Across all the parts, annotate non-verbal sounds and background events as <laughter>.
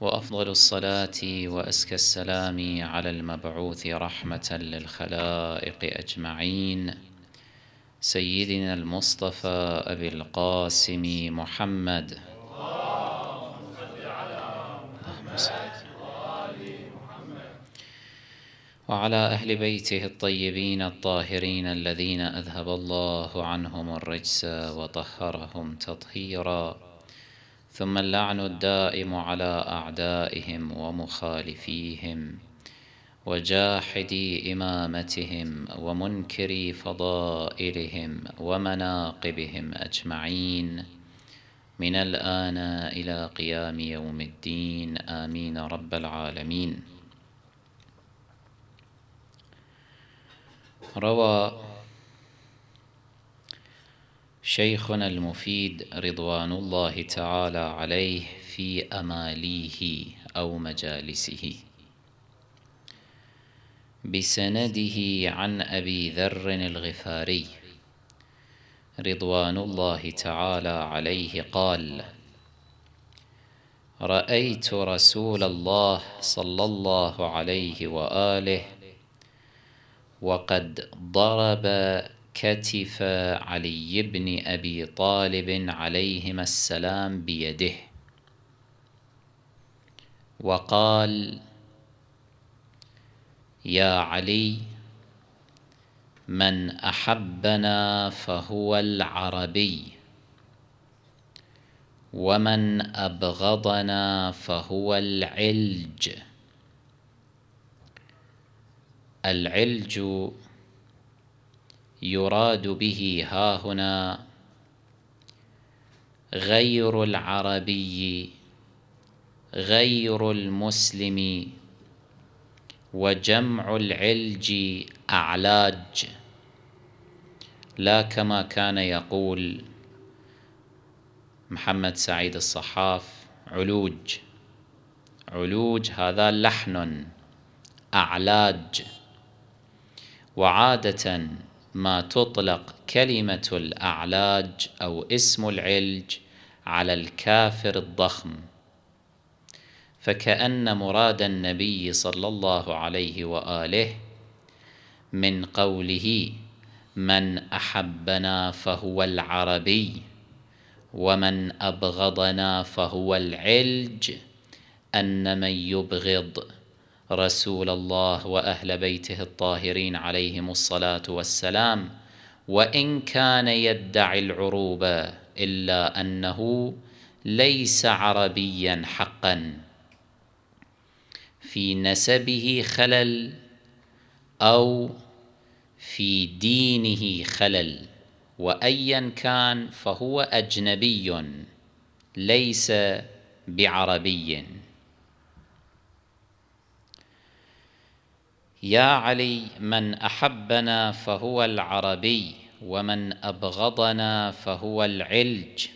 وافضل الصلاه وازكى السلام على المبعوث رحمه للخلائق اجمعين سيدنا المصطفى ابي القاسم محمد وعلى اهل بيته الطيبين الطاهرين الذين اذهب الله عنهم الرجس وطهرهم تطهيرا ثم اللعن الدائم على أعدائهم ومخالفيهم وجاحدي إمامتهم ومنكري فضائلهم ومناقبهم أجمعين من الآن إلى قيام يوم الدين آمين رب العالمين روى شيخنا المفيد رضوان الله تعالى عليه في أماليه أو مجالسه بسنده عن أبي ذر الغفاري رضوان الله تعالى عليه قال رأيت رسول الله صلى الله عليه وآله وقد ضرب كتف علي بن ابي طالب عليهما السلام بيده وقال يا علي من احبنا فهو العربي ومن ابغضنا فهو العلج العلج يراد به هاهنا غير العربي غير المسلم وجمع العلج أعلاج لا كما كان يقول محمد سعيد الصحاف علوج علوج هذا لحن أعلاج وعادةً ما تطلق كلمة الأعلاج أو اسم العلج على الكافر الضخم فكأن مراد النبي صلى الله عليه وآله من قوله من أحبنا فهو العربي ومن أبغضنا فهو العلج أن من يبغض رسول الله واهل بيته الطاهرين عليهم الصلاه والسلام وان كان يدعي العروبه الا انه ليس عربيا حقا في نسبه خلل او في دينه خلل وايا كان فهو اجنبي ليس بعربي يا علي من احبنا فهو العربي ومن ابغضنا فهو العلج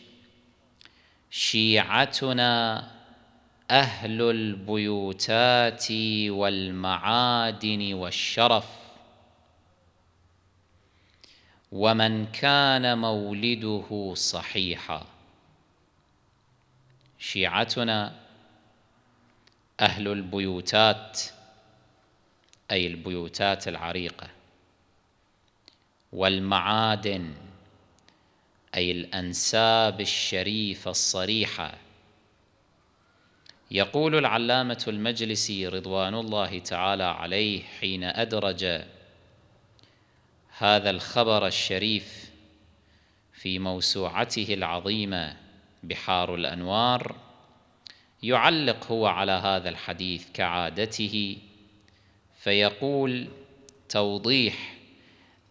شيعتنا اهل البيوتات والمعادن والشرف ومن كان مولده صحيحا شيعتنا اهل البيوتات أي البيوتات العريقة والمعادن أي الأنساب الشريفة الصريحة يقول العلامة المجلسي رضوان الله تعالى عليه حين أدرج هذا الخبر الشريف في موسوعته العظيمة بحار الأنوار يعلق هو على هذا الحديث كعادته فيقول توضيح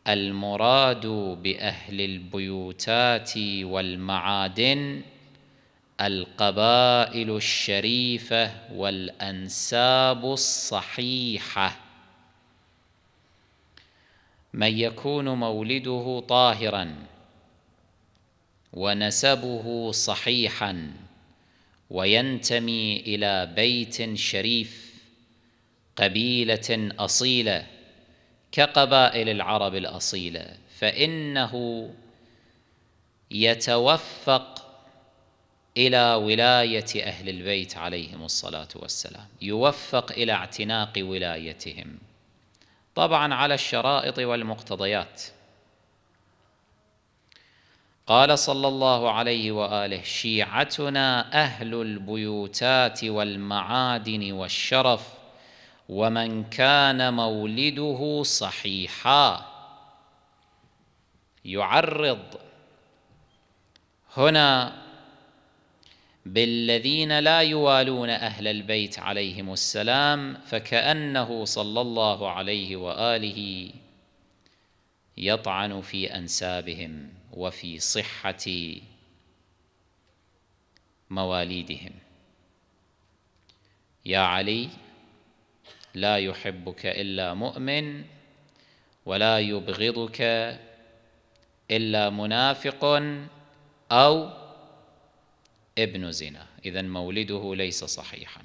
المراد باهل البيوتات والمعادن القبائل الشريفه والانساب الصحيحه من يكون مولده طاهرا ونسبه صحيحا وينتمي الى بيت شريف قبيله اصيله كقبائل العرب الاصيله فانه يتوفق الى ولايه اهل البيت عليهم الصلاه والسلام يوفق الى اعتناق ولايتهم طبعا على الشرائط والمقتضيات قال صلى الله عليه واله شيعتنا اهل البيوتات والمعادن والشرف ومن كان مولده صحيحا يعرض هنا بالذين لا يوالون اهل البيت عليهم السلام فكانه صلى الله عليه واله يطعن في انسابهم وفي صحه مواليدهم يا علي لا يحبك إلا مؤمن ولا يبغضك إلا منافق أو ابن زنا إذا مولده ليس صحيحا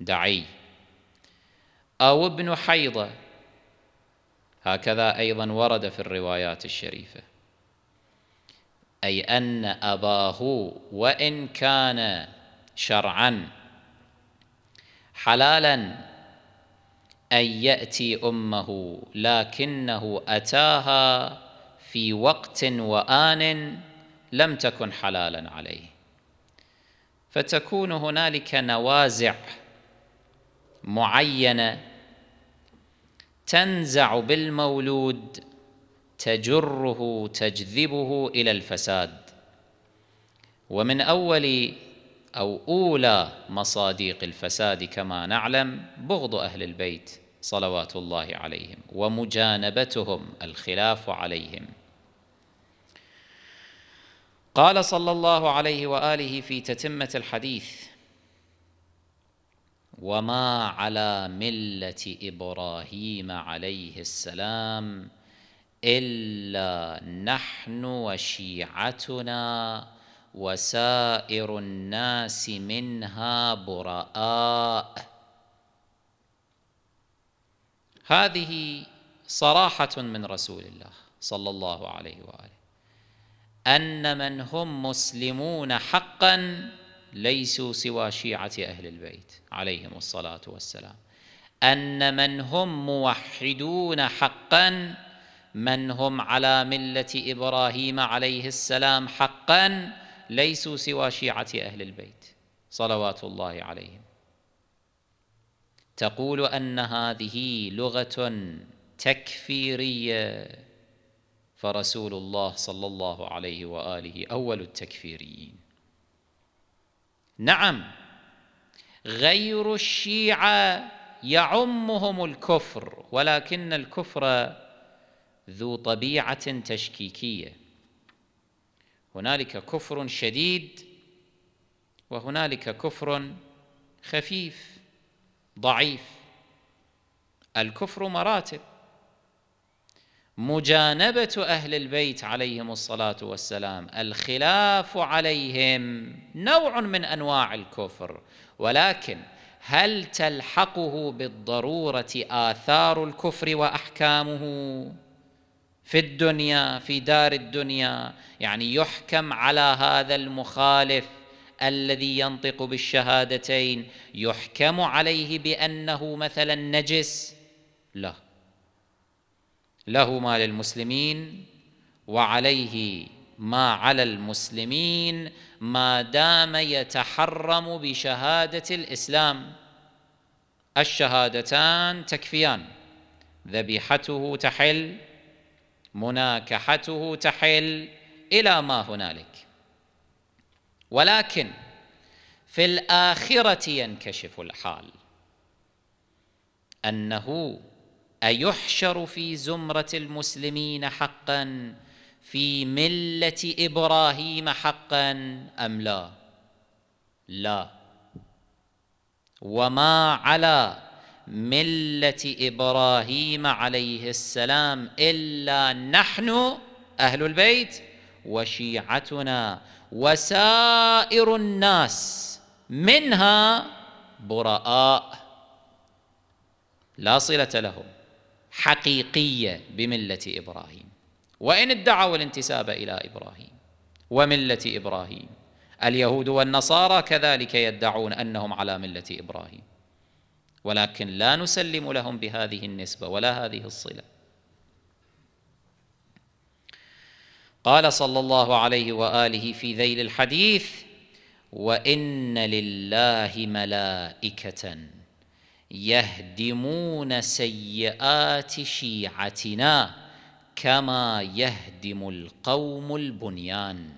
دعي أو ابن حيضة هكذا أيضا ورد في الروايات الشريفة أي أن أباه وإن كان شرعا حلالا أن يأتي أمه لكنه أتاها في وقت وآن لم تكن حلالا عليه فتكون هنالك نوازع معينة تنزع بالمولود تجره تجذبه إلى الفساد ومن أول او اولى مصاديق الفساد كما نعلم بغض اهل البيت صلوات الله عليهم ومجانبتهم الخلاف عليهم قال صلى الله عليه واله في تتمه الحديث وما على مله ابراهيم عليه السلام الا نحن وشيعتنا وسائر الناس منها براء هذه صراحه من رسول الله صلى الله عليه واله ان من هم مسلمون حقا ليسوا سوى شيعه اهل البيت عليهم الصلاه والسلام ان من هم موحدون حقا من هم على مله ابراهيم عليه السلام حقا ليسوا سوى شيعة أهل البيت صلوات الله عليهم تقول أن هذه لغة تكفيرية فرسول الله صلى الله عليه وآله أول التكفيريين نعم غير الشيعة يعمهم الكفر ولكن الكفر ذو طبيعة تشكيكية هنالك كفر شديد وهنالك كفر خفيف ضعيف الكفر مراتب مجانبة أهل البيت عليهم الصلاة والسلام الخلاف عليهم نوع من أنواع الكفر ولكن هل تلحقه بالضرورة آثار الكفر وأحكامه؟ في الدنيا في دار الدنيا يعني يحكم على هذا المخالف الذي ينطق بالشهادتين يحكم عليه بانه مثلا نجس لا له ما للمسلمين وعليه ما على المسلمين ما دام يتحرم بشهاده الاسلام الشهادتان تكفيان ذبيحته تحل مناكحته تحل الى ما هنالك ولكن في الاخره ينكشف الحال انه ايحشر في زمره المسلمين حقا في مله ابراهيم حقا ام لا لا وما على مله ابراهيم عليه السلام الا نحن اهل البيت وشيعتنا وسائر الناس منها براء لا صله لهم حقيقيه بمله ابراهيم وان ادعوا الانتساب الى ابراهيم ومله ابراهيم اليهود والنصارى كذلك يدعون انهم على مله ابراهيم ولكن لا نسلم لهم بهذه النسبة ولا هذه الصلة قال صلى الله عليه وآله في ذيل الحديث وإن لله ملائكة يهدمون سيئات شيعتنا كما يهدم القوم البنيان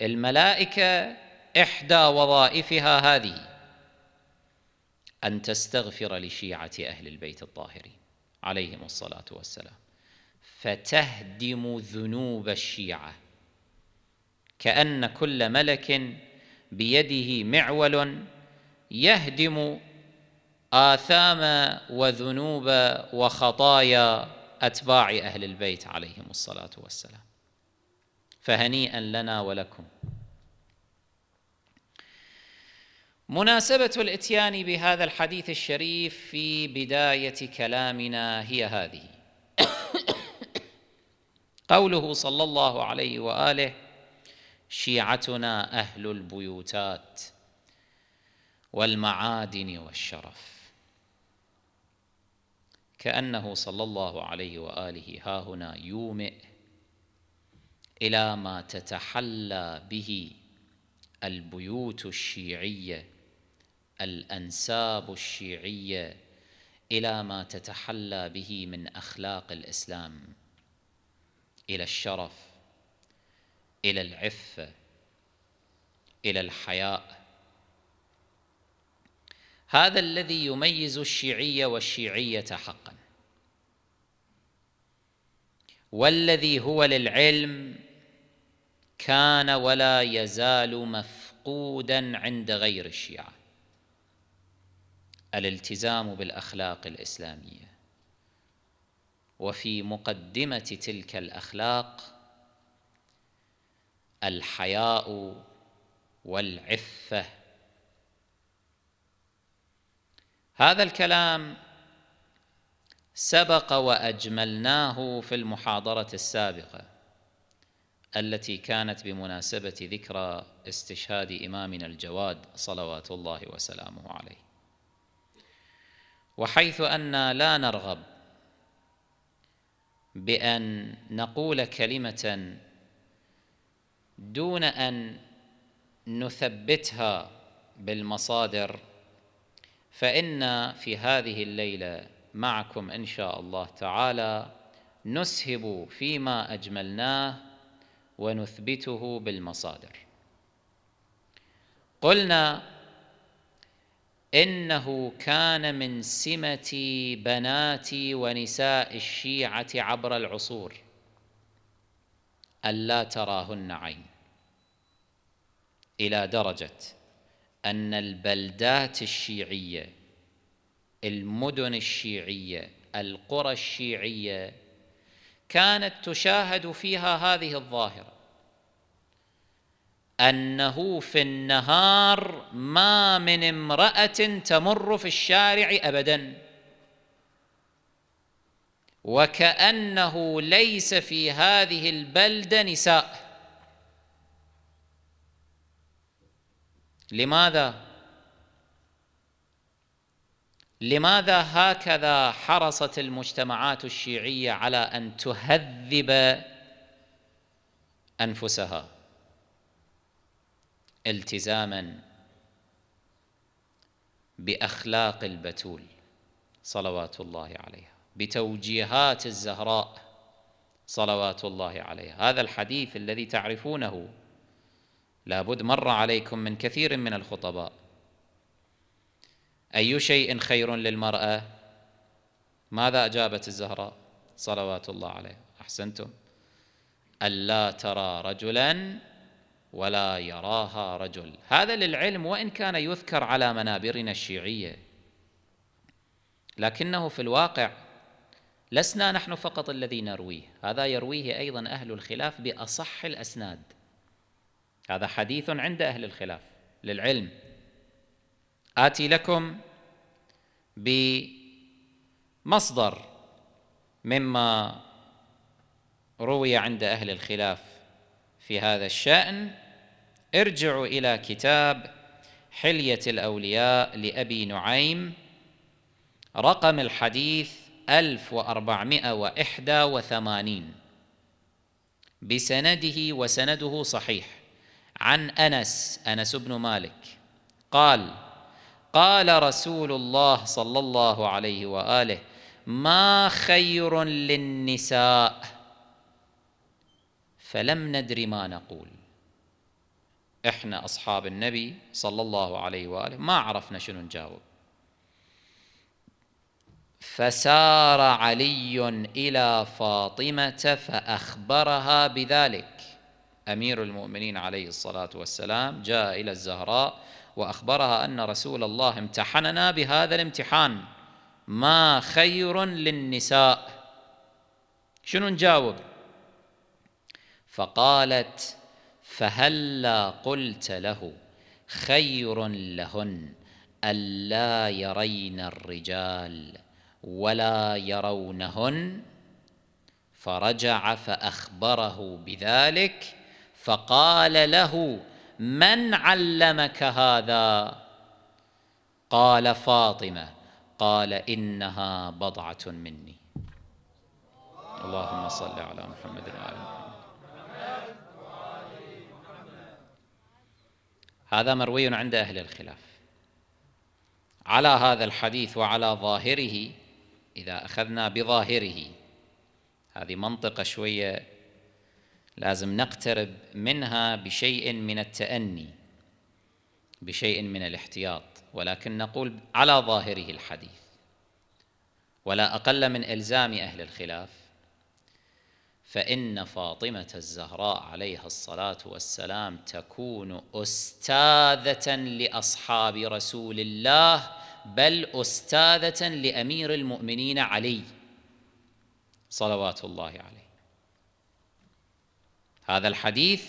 الملائكة إحدى وظائفها هذه أن تستغفر لشيعة أهل البيت الطاهرين عليهم الصلاة والسلام فتهدم ذنوب الشيعة كأن كل ملك بيده معول يهدم آثام وذنوب وخطايا أتباع أهل البيت عليهم الصلاة والسلام فهنيئا لنا ولكم مناسبة الاتيان بهذا الحديث الشريف في بداية كلامنا هي هذه <coughs> قوله صلى الله عليه واله شيعتنا اهل البيوتات والمعادن والشرف كانه صلى الله عليه واله ها هنا يومئ الى ما تتحلى به البيوت الشيعيه الانساب الشيعيه الى ما تتحلى به من اخلاق الاسلام الى الشرف الى العفه الى الحياء هذا الذي يميز الشيعيه والشيعيه حقا والذي هو للعلم كان ولا يزال مفقودا عند غير الشيعه الالتزام بالاخلاق الاسلاميه وفي مقدمه تلك الاخلاق الحياء والعفه هذا الكلام سبق واجملناه في المحاضره السابقه التي كانت بمناسبه ذكرى استشهاد امامنا الجواد صلوات الله وسلامه عليه وحيث أن لا نرغب بأن نقول كلمة دون أن نثبتها بالمصادر فإن في هذه الليلة معكم إن شاء الله تعالى نسهب فيما أجملناه ونثبته بالمصادر قلنا إنه كان من سمة بنات ونساء الشيعة عبر العصور ألا تراهن عين إلى درجة أن البلدات الشيعية المدن الشيعية القرى الشيعية كانت تشاهد فيها هذه الظاهرة أنه في النهار ما من امرأة تمر في الشارع أبدا وكأنه ليس في هذه البلدة نساء لماذا؟ لماذا هكذا حرصت المجتمعات الشيعية على أن تهذب أنفسها؟ التزاما باخلاق البتول صلوات الله عليها بتوجيهات الزهراء صلوات الله عليها هذا الحديث الذي تعرفونه لابد مر عليكم من كثير من الخطباء اي شيء خير للمراه ماذا اجابت الزهراء صلوات الله عليها احسنتم الا ترى رجلا ولا يراها رجل هذا للعلم وإن كان يذكر على منابرنا الشيعية لكنه في الواقع لسنا نحن فقط الذي نرويه هذا يرويه أيضا أهل الخلاف بأصح الأسناد هذا حديث عند أهل الخلاف للعلم آتي لكم بمصدر مما روي عند أهل الخلاف في هذا الشأن ارجعوا إلى كتاب حلية الأولياء لأبي نعيم رقم الحديث 1481 بسنده وسنده صحيح عن أنس أنس بن مالك قال قال رسول الله صلى الله عليه وآله ما خير للنساء فلم ندري ما نقول احنا اصحاب النبي صلى الله عليه واله ما عرفنا شنو نجاوب فسار علي الى فاطمه فاخبرها بذلك امير المؤمنين عليه الصلاه والسلام جاء الى الزهراء واخبرها ان رسول الله امتحننا بهذا الامتحان ما خير للنساء شنو نجاوب فقالت فهلا قلت له خير لهن ألا يرين الرجال ولا يرونهن فرجع فأخبره بذلك فقال له من علمك هذا قال فاطمة قال إنها بضعة مني اللهم صل على محمد وعلى محمد هذا مروي عند أهل الخلاف على هذا الحديث وعلى ظاهره إذا أخذنا بظاهره هذه منطقة شوية لازم نقترب منها بشيء من التأني بشيء من الاحتياط ولكن نقول على ظاهره الحديث ولا أقل من إلزام أهل الخلاف فإن فاطمة الزهراء عليها الصلاة والسلام تكون أستاذة لأصحاب رسول الله بل أستاذة لأمير المؤمنين علي صلوات الله عليه هذا الحديث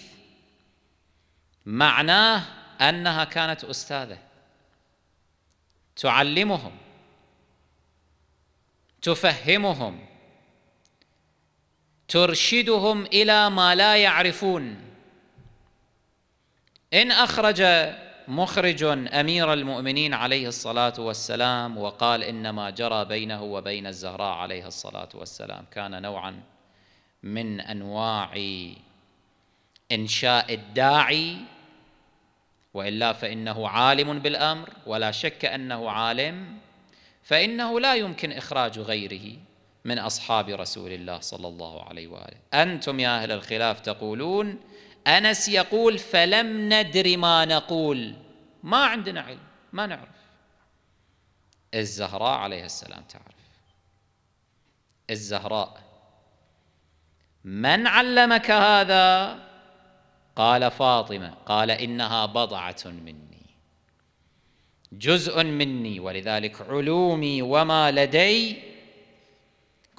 معناه أنها كانت أستاذة تعلمهم تفهمهم ترشدهم الى ما لا يعرفون ان اخرج مخرج امير المؤمنين عليه الصلاه والسلام وقال ان ما جرى بينه وبين الزهراء عليه الصلاه والسلام كان نوعا من انواع انشاء الداعي والا فانه عالم بالامر ولا شك انه عالم فانه لا يمكن اخراج غيره من أصحاب رسول الله صلى الله عليه وآله أنتم يا أهل الخلاف تقولون أنس يقول فلم ندر ما نقول ما عندنا علم ما نعرف الزهراء عليها السلام تعرف الزهراء من علمك هذا قال فاطمة قال إنها بضعة مني جزء مني ولذلك علومي وما لدي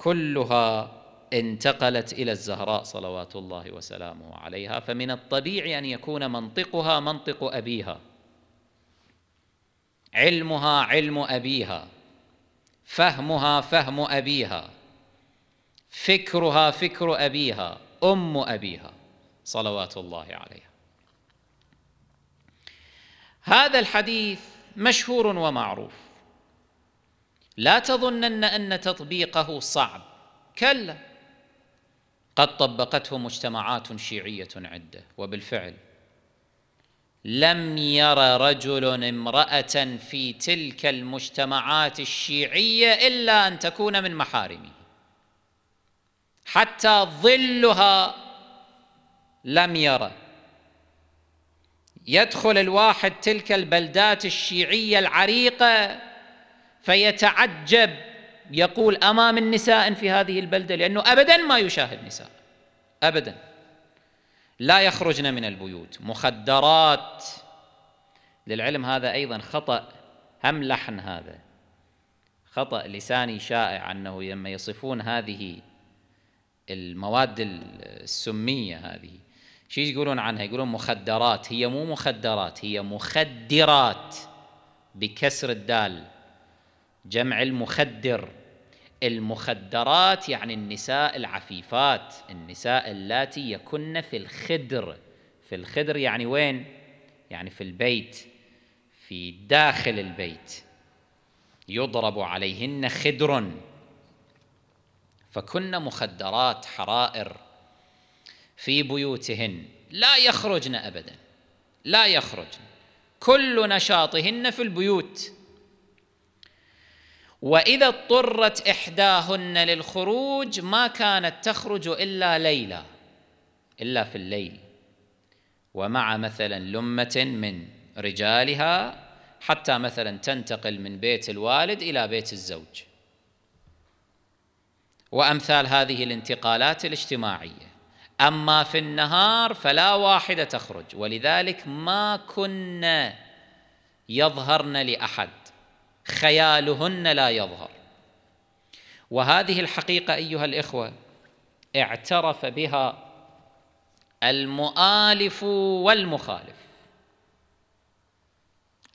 كلها انتقلت الى الزهراء صلوات الله وسلامه عليها فمن الطبيعي ان يكون منطقها منطق ابيها علمها علم ابيها فهمها فهم ابيها فكرها فكر ابيها ام ابيها صلوات الله عليها هذا الحديث مشهور ومعروف لا تظنن ان تطبيقه صعب كلا قد طبقته مجتمعات شيعيه عده وبالفعل لم ير رجل امراه في تلك المجتمعات الشيعيه الا ان تكون من محارمه حتى ظلها لم يرى يدخل الواحد تلك البلدات الشيعيه العريقه فيتعجب يقول أما من نساء في هذه البلدة لأنه أبدا ما يشاهد نساء أبدا لا يخرجن من البيوت مخدرات للعلم هذا أيضا خطأ هم لحن هذا خطأ لساني شائع أنه لما يصفون هذه المواد السمية هذه شو يقولون عنها يقولون مخدرات هي مو مخدرات هي مخدرات بكسر الدال جمع المخدر المخدرات يعني النساء العفيفات النساء اللاتي يكن في الخدر في الخدر يعني وين يعني في البيت في داخل البيت يضرب عليهن خدر فكن مخدرات حرائر في بيوتهن لا يخرجن ابدا لا يخرجن كل نشاطهن في البيوت واذا اضطرت احداهن للخروج ما كانت تخرج الا ليلة الا في الليل ومع مثلا لمه من رجالها حتى مثلا تنتقل من بيت الوالد الى بيت الزوج وامثال هذه الانتقالات الاجتماعيه اما في النهار فلا واحده تخرج ولذلك ما كنا يظهرن لاحد خيالهن لا يظهر وهذه الحقيقه ايها الاخوه اعترف بها المؤالف والمخالف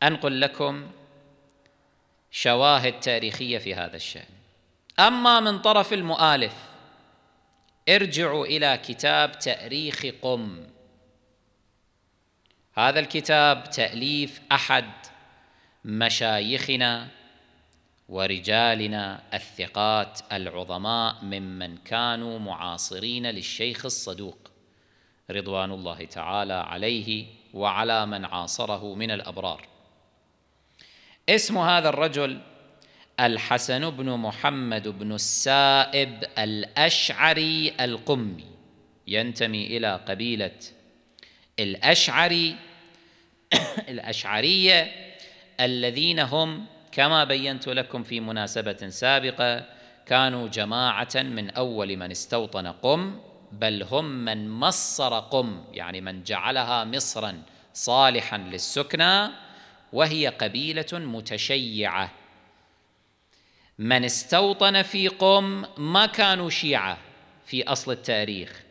انقل لكم شواهد تاريخيه في هذا الشان اما من طرف المؤالف ارجعوا الى كتاب تاريخ قم هذا الكتاب تاليف احد مشايخنا ورجالنا الثقات العظماء ممن كانوا معاصرين للشيخ الصدوق رضوان الله تعالى عليه وعلى من عاصره من الابرار اسم هذا الرجل الحسن بن محمد بن السائب الاشعري القمي ينتمي الى قبيله الاشعري <coughs> الاشعريه الذين هم كما بينت لكم في مناسبة سابقة كانوا جماعة من أول من استوطن قم بل هم من مصر قم يعني من جعلها مصرا صالحا للسكنى وهي قبيلة متشيعة من استوطن في قم ما كانوا شيعة في أصل التاريخ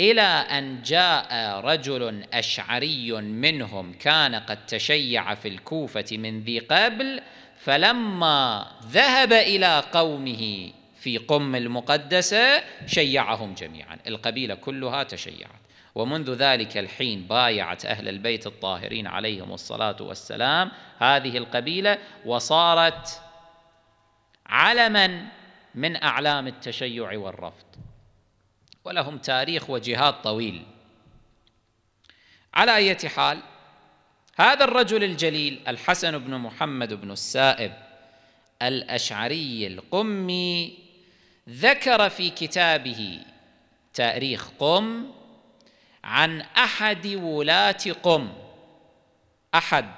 الى ان جاء رجل اشعري منهم كان قد تشيع في الكوفه من ذي قبل فلما ذهب الى قومه في قم المقدسه شيعهم جميعا القبيله كلها تشيعت ومنذ ذلك الحين بايعت اهل البيت الطاهرين عليهم الصلاه والسلام هذه القبيله وصارت علما من اعلام التشيع والرفض ولهم تاريخ وجهاد طويل على أية حال هذا الرجل الجليل الحسن بن محمد بن السائب الأشعري القمي ذكر في كتابه تاريخ قم عن أحد ولاة قم أحد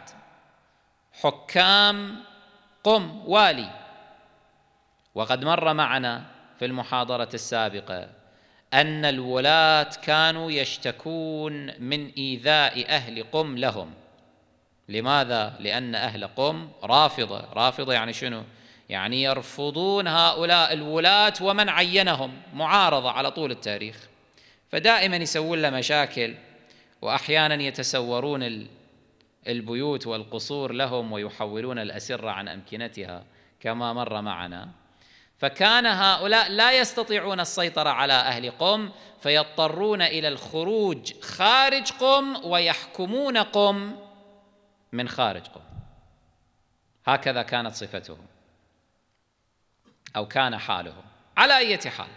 حكام قم والي وقد مر معنا في المحاضرة السابقة أن الولاة كانوا يشتكون من إيذاء أهل قم لهم لماذا؟ لأن أهل قم رافضة رافضة يعني شنو؟ يعني يرفضون هؤلاء الولاة ومن عينهم معارضة على طول التاريخ فدائما يسوون له مشاكل وأحيانا يتسورون البيوت والقصور لهم ويحولون الأسرة عن أمكنتها كما مر معنا فكان هؤلاء لا يستطيعون السيطره على اهل قم فيضطرون الى الخروج خارج قم ويحكمون قم من خارج قم هكذا كانت صفته او كان حاله على اي حال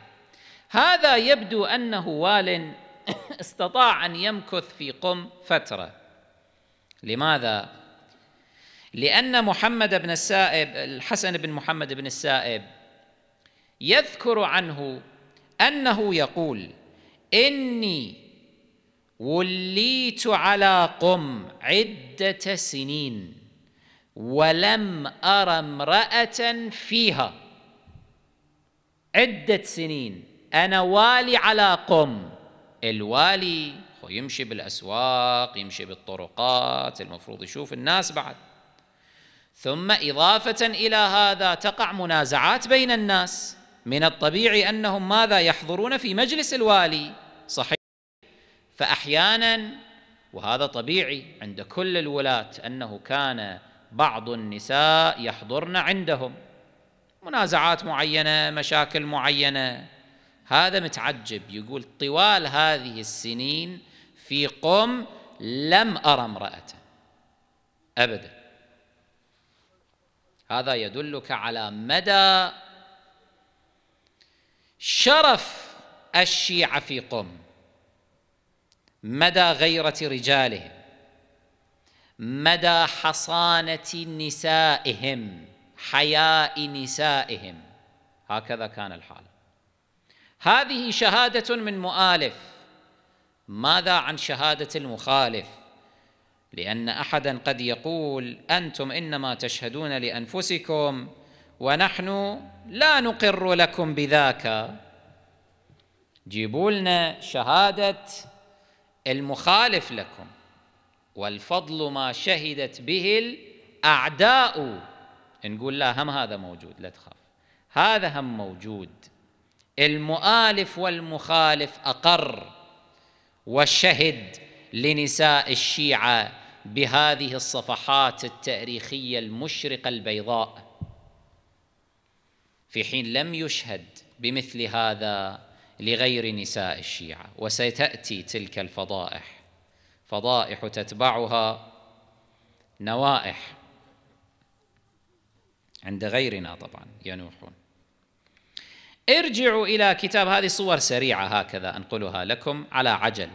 هذا يبدو انه وال استطاع ان يمكث في قم فتره لماذا لان محمد بن السائب الحسن بن محمد بن السائب يذكر عنه انه يقول اني وليت على قم عده سنين ولم ارى امراه فيها عده سنين انا والي على قم الوالي يمشي بالاسواق يمشي بالطرقات المفروض يشوف الناس بعد ثم اضافه الى هذا تقع منازعات بين الناس من الطبيعي انهم ماذا يحضرون في مجلس الوالي صحيح فاحيانا وهذا طبيعي عند كل الولاة انه كان بعض النساء يحضرن عندهم منازعات معينه مشاكل معينه هذا متعجب يقول طوال هذه السنين في قم لم ارى امراه ابدا هذا يدلك على مدى شرف الشيعة في قم مدى غيرة رجالهم مدى حصانة نسائهم حياء نسائهم هكذا كان الحال هذه شهادة من مؤالف ماذا عن شهادة المخالف لأن أحدا قد يقول أنتم إنما تشهدون لأنفسكم ونحن لا نقر لكم بذاك جيبوا لنا شهادة المخالف لكم والفضل ما شهدت به الأعداء نقول لا هم هذا موجود لا تخاف هذا هم موجود المؤالف والمخالف أقر وشهد لنساء الشيعة بهذه الصفحات التاريخية المشرقة البيضاء في حين لم يشهد بمثل هذا لغير نساء الشيعه وستاتي تلك الفضائح فضائح تتبعها نوائح عند غيرنا طبعا ينوحون ارجعوا الى كتاب هذه صور سريعه هكذا انقلها لكم على عجل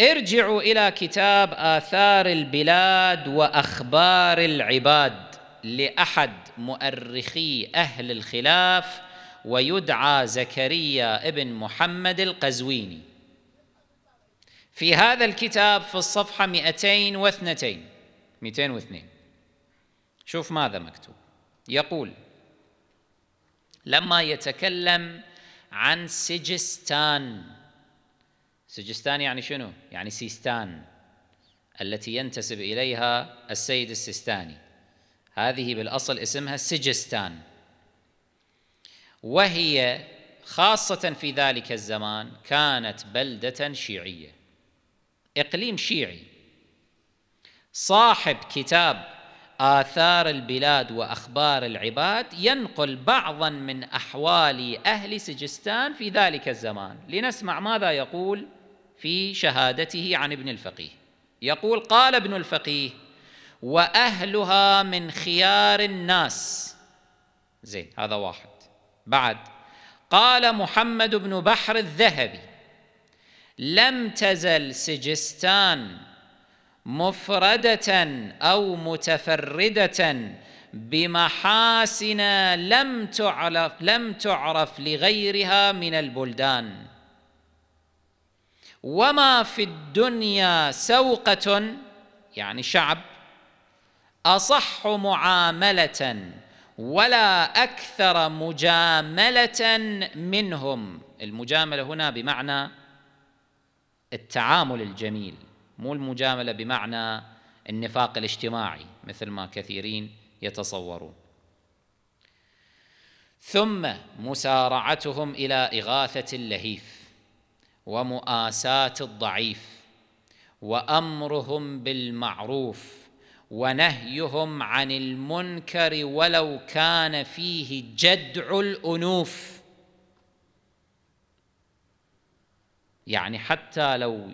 ارجعوا الى كتاب اثار البلاد واخبار العباد لاحد مؤرخي اهل الخلاف ويدعى زكريا ابن محمد القزويني في هذا الكتاب في الصفحة 202 202 شوف ماذا مكتوب يقول لما يتكلم عن سجستان سجستان يعني شنو؟ يعني سيستان التي ينتسب إليها السيد السيستاني هذه بالأصل اسمها سجستان وهي خاصة في ذلك الزمان كانت بلدة شيعية إقليم شيعي صاحب كتاب آثار البلاد وأخبار العباد ينقل بعضا من أحوال أهل سجستان في ذلك الزمان لنسمع ماذا يقول في شهادته عن ابن الفقيه يقول قال ابن الفقيه واهلها من خيار الناس زين هذا واحد بعد قال محمد بن بحر الذهبي لم تزل سجستان مفرده او متفرده بمحاسن لم تعرف لم تعرف لغيرها من البلدان وما في الدنيا سوقه يعني شعب اصح معامله ولا اكثر مجامله منهم المجامله هنا بمعنى التعامل الجميل مو المجامله بمعنى النفاق الاجتماعي مثل ما كثيرين يتصورون ثم مسارعتهم الى اغاثه اللهيف ومؤاساه الضعيف وامرهم بالمعروف ونهيهم عن المنكر ولو كان فيه جدع الانوف يعني حتى لو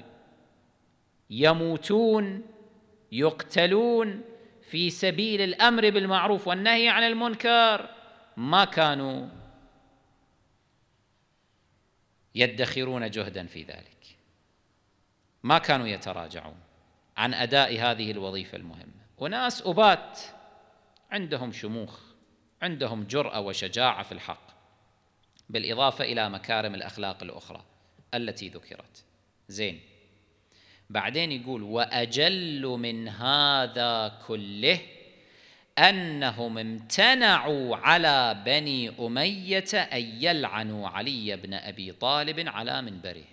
يموتون يقتلون في سبيل الامر بالمعروف والنهي عن المنكر ما كانوا يدخرون جهدا في ذلك ما كانوا يتراجعون عن اداء هذه الوظيفه المهمه وناس أبات عندهم شموخ عندهم جرأة وشجاعة في الحق بالإضافة إلى مكارم الأخلاق الأخرى التي ذكرت زين بعدين يقول وأجل من هذا كله أنهم امتنعوا على بني أمية أن يلعنوا علي بن أبي طالب على منبرهم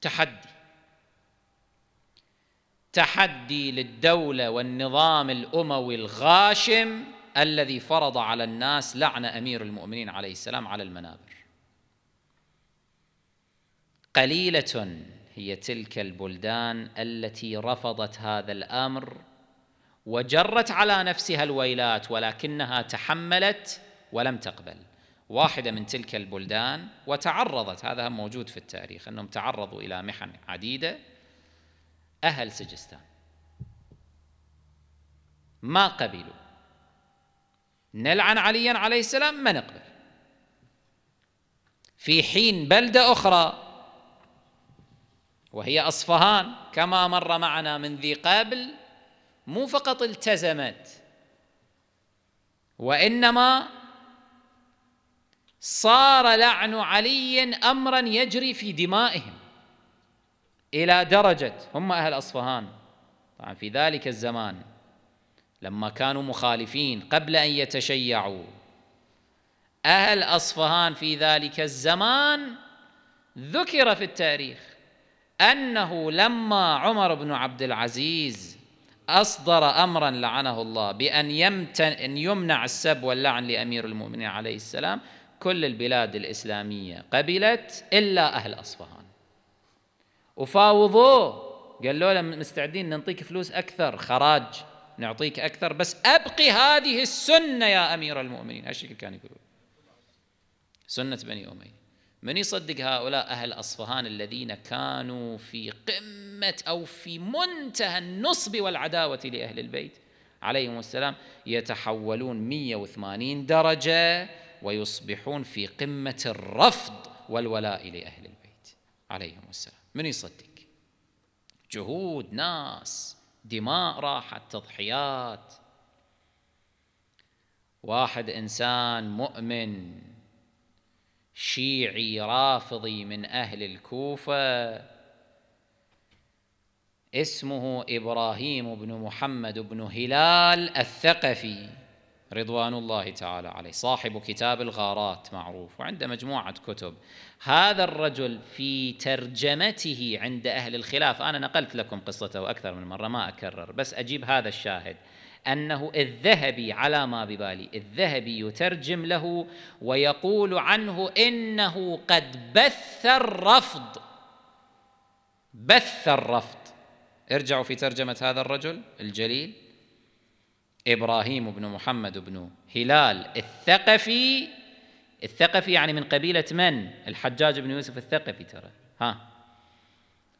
تحدي تحدي للدوله والنظام الاموي الغاشم الذي فرض على الناس لعن امير المؤمنين عليه السلام على المنابر قليله هي تلك البلدان التي رفضت هذا الامر وجرت على نفسها الويلات ولكنها تحملت ولم تقبل واحده من تلك البلدان وتعرضت هذا موجود في التاريخ انهم تعرضوا الى محن عديده أهل سجستان ما قبلوا نلعن عليا عليه السلام ما نقبل في حين بلدة أخرى وهي أصفهان كما مر معنا من ذي قبل مو فقط التزمت وإنما صار لعن علي أمرا يجري في دمائهم إلى درجة هم أهل أصفهان طبعا في ذلك الزمان لما كانوا مخالفين قبل أن يتشيعوا أهل أصفهان في ذلك الزمان ذكر في التاريخ أنه لما عمر بن عبد العزيز أصدر أمرا لعنه الله بأن يمتن يمنع السب واللعن لأمير المؤمنين عليه السلام كل البلاد الإسلامية قبلت إلا أهل أصفهان وفاوضوه قالوا له مستعدين نعطيك فلوس اكثر خراج نعطيك اكثر بس ابقي هذه السنه يا امير المؤمنين هالشكل كان يقولون سنه بني اميه من يصدق هؤلاء اهل اصفهان الذين كانوا في قمه او في منتهى النصب والعداوه لاهل البيت عليهم السلام يتحولون 180 درجه ويصبحون في قمه الرفض والولاء لاهل البيت عليهم السلام من يصدق جهود ناس دماء راحت تضحيات واحد انسان مؤمن شيعي رافضي من اهل الكوفه اسمه ابراهيم بن محمد بن هلال الثقفي رضوان الله تعالى عليه صاحب كتاب الغارات معروف وعنده مجموعه كتب هذا الرجل في ترجمته عند أهل الخلاف أنا نقلت لكم قصته أكثر من مرة ما أكرر بس أجيب هذا الشاهد أنه الذهبي على ما ببالي الذهبي يترجم له ويقول عنه إنه قد بث الرفض بث الرفض ارجعوا في ترجمة هذا الرجل الجليل إبراهيم بن محمد بن هلال الثقفي الثقفي يعني من قبيلة من؟ الحجاج بن يوسف الثقفي ترى ها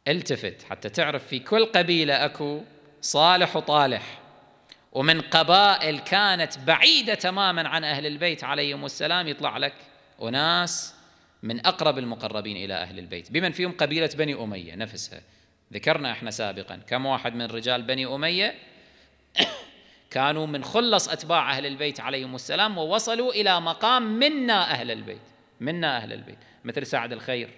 التفت حتى تعرف في كل قبيلة أكو صالح وطالح ومن قبائل كانت بعيدة تماما عن أهل البيت عليهم السلام يطلع لك أناس من أقرب المقربين إلى أهل البيت بمن فيهم قبيلة بني أمية نفسها ذكرنا احنا سابقا كم واحد من رجال بني أمية كانوا من خلص أتباع أهل البيت عليهم السلام ووصلوا إلى مقام منا أهل البيت منا أهل البيت مثل سعد الخير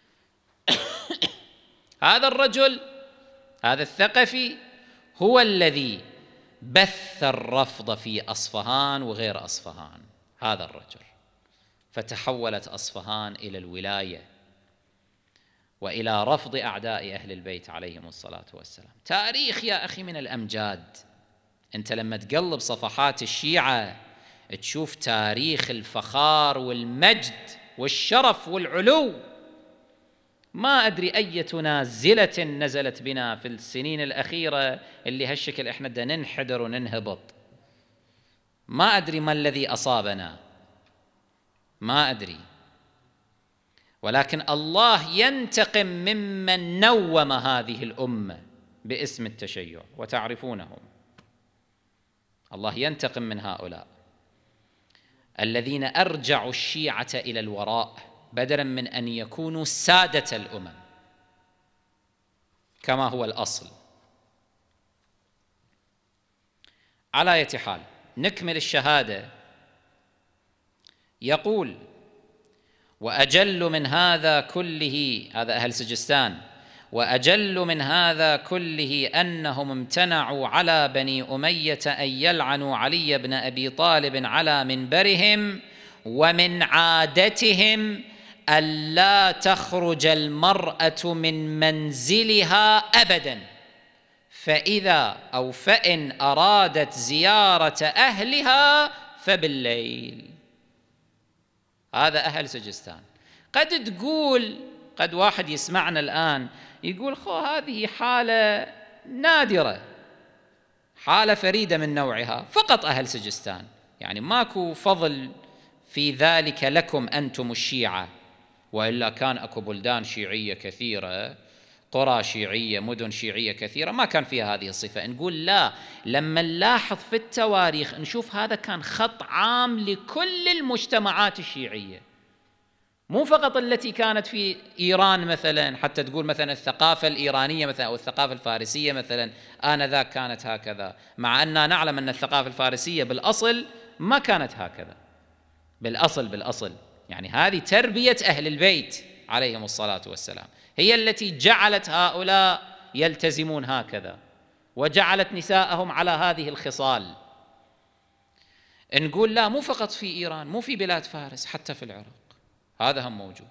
<coughs> هذا الرجل هذا الثقفي هو الذي بث الرفض في اصفهان وغير اصفهان هذا الرجل فتحولت اصفهان الى الولايه والى رفض اعداء اهل البيت عليهم الصلاه والسلام تاريخ يا اخي من الامجاد انت لما تقلب صفحات الشيعه تشوف تاريخ الفخار والمجد والشرف والعلو ما ادري اية نازلة نزلت بنا في السنين الاخيرة اللي هالشكل احنا بدنا ننحدر وننهبط ما ادري ما الذي اصابنا ما ادري ولكن الله ينتقم ممن نوم هذه الامه باسم التشيع وتعرفونهم الله ينتقم من هؤلاء الذين ارجعوا الشيعه الى الوراء بدلا من ان يكونوا ساده الامم كما هو الاصل على اية حال نكمل الشهاده يقول وأجل من هذا كله هذا أهل سجستان وأجل من هذا كله أنهم امتنعوا على بني أمية أن يلعنوا علي بن أبي طالب على منبرهم ومن عادتهم ألا تخرج المرأة من منزلها أبدا فإذا أو فإن أرادت زيارة أهلها فبالليل هذا أهل سجستان قد تقول قد واحد يسمعنا الآن يقول خو هذه حالة نادرة حالة فريدة من نوعها فقط أهل سجستان يعني ماكو فضل في ذلك لكم أنتم الشيعة وإلا كان أكو بلدان شيعية كثيرة قرى شيعية مدن شيعية كثيرة ما كان فيها هذه الصفة نقول لا لما نلاحظ في التواريخ نشوف هذا كان خط عام لكل المجتمعات الشيعية مو فقط التي كانت في إيران مثلا حتى تقول مثلا الثقافة الإيرانية مثلا أو الثقافة الفارسية مثلا آنذاك كانت هكذا مع أننا نعلم أن الثقافة الفارسية بالأصل ما كانت هكذا بالأصل بالأصل يعني هذه تربية أهل البيت عليهم الصلاة والسلام هي التي جعلت هؤلاء يلتزمون هكذا وجعلت نساءهم على هذه الخصال نقول لا مو فقط في إيران مو في بلاد فارس حتى في العراق هذا هم موجود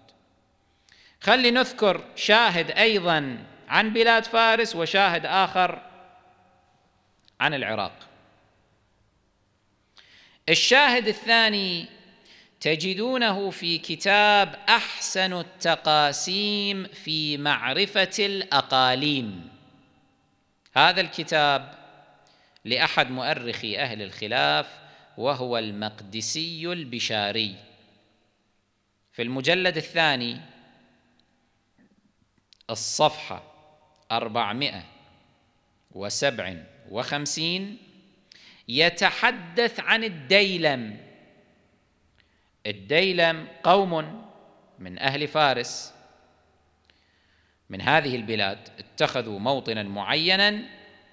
خلي نذكر شاهد أيضا عن بلاد فارس وشاهد آخر عن العراق الشاهد الثاني تجدونه في كتاب احسن التقاسيم في معرفه الاقاليم هذا الكتاب لاحد مؤرخي اهل الخلاف وهو المقدسي البشاري في المجلد الثاني الصفحه 457 يتحدث عن الديلم الديلم قوم من أهل فارس من هذه البلاد اتخذوا موطنا معينا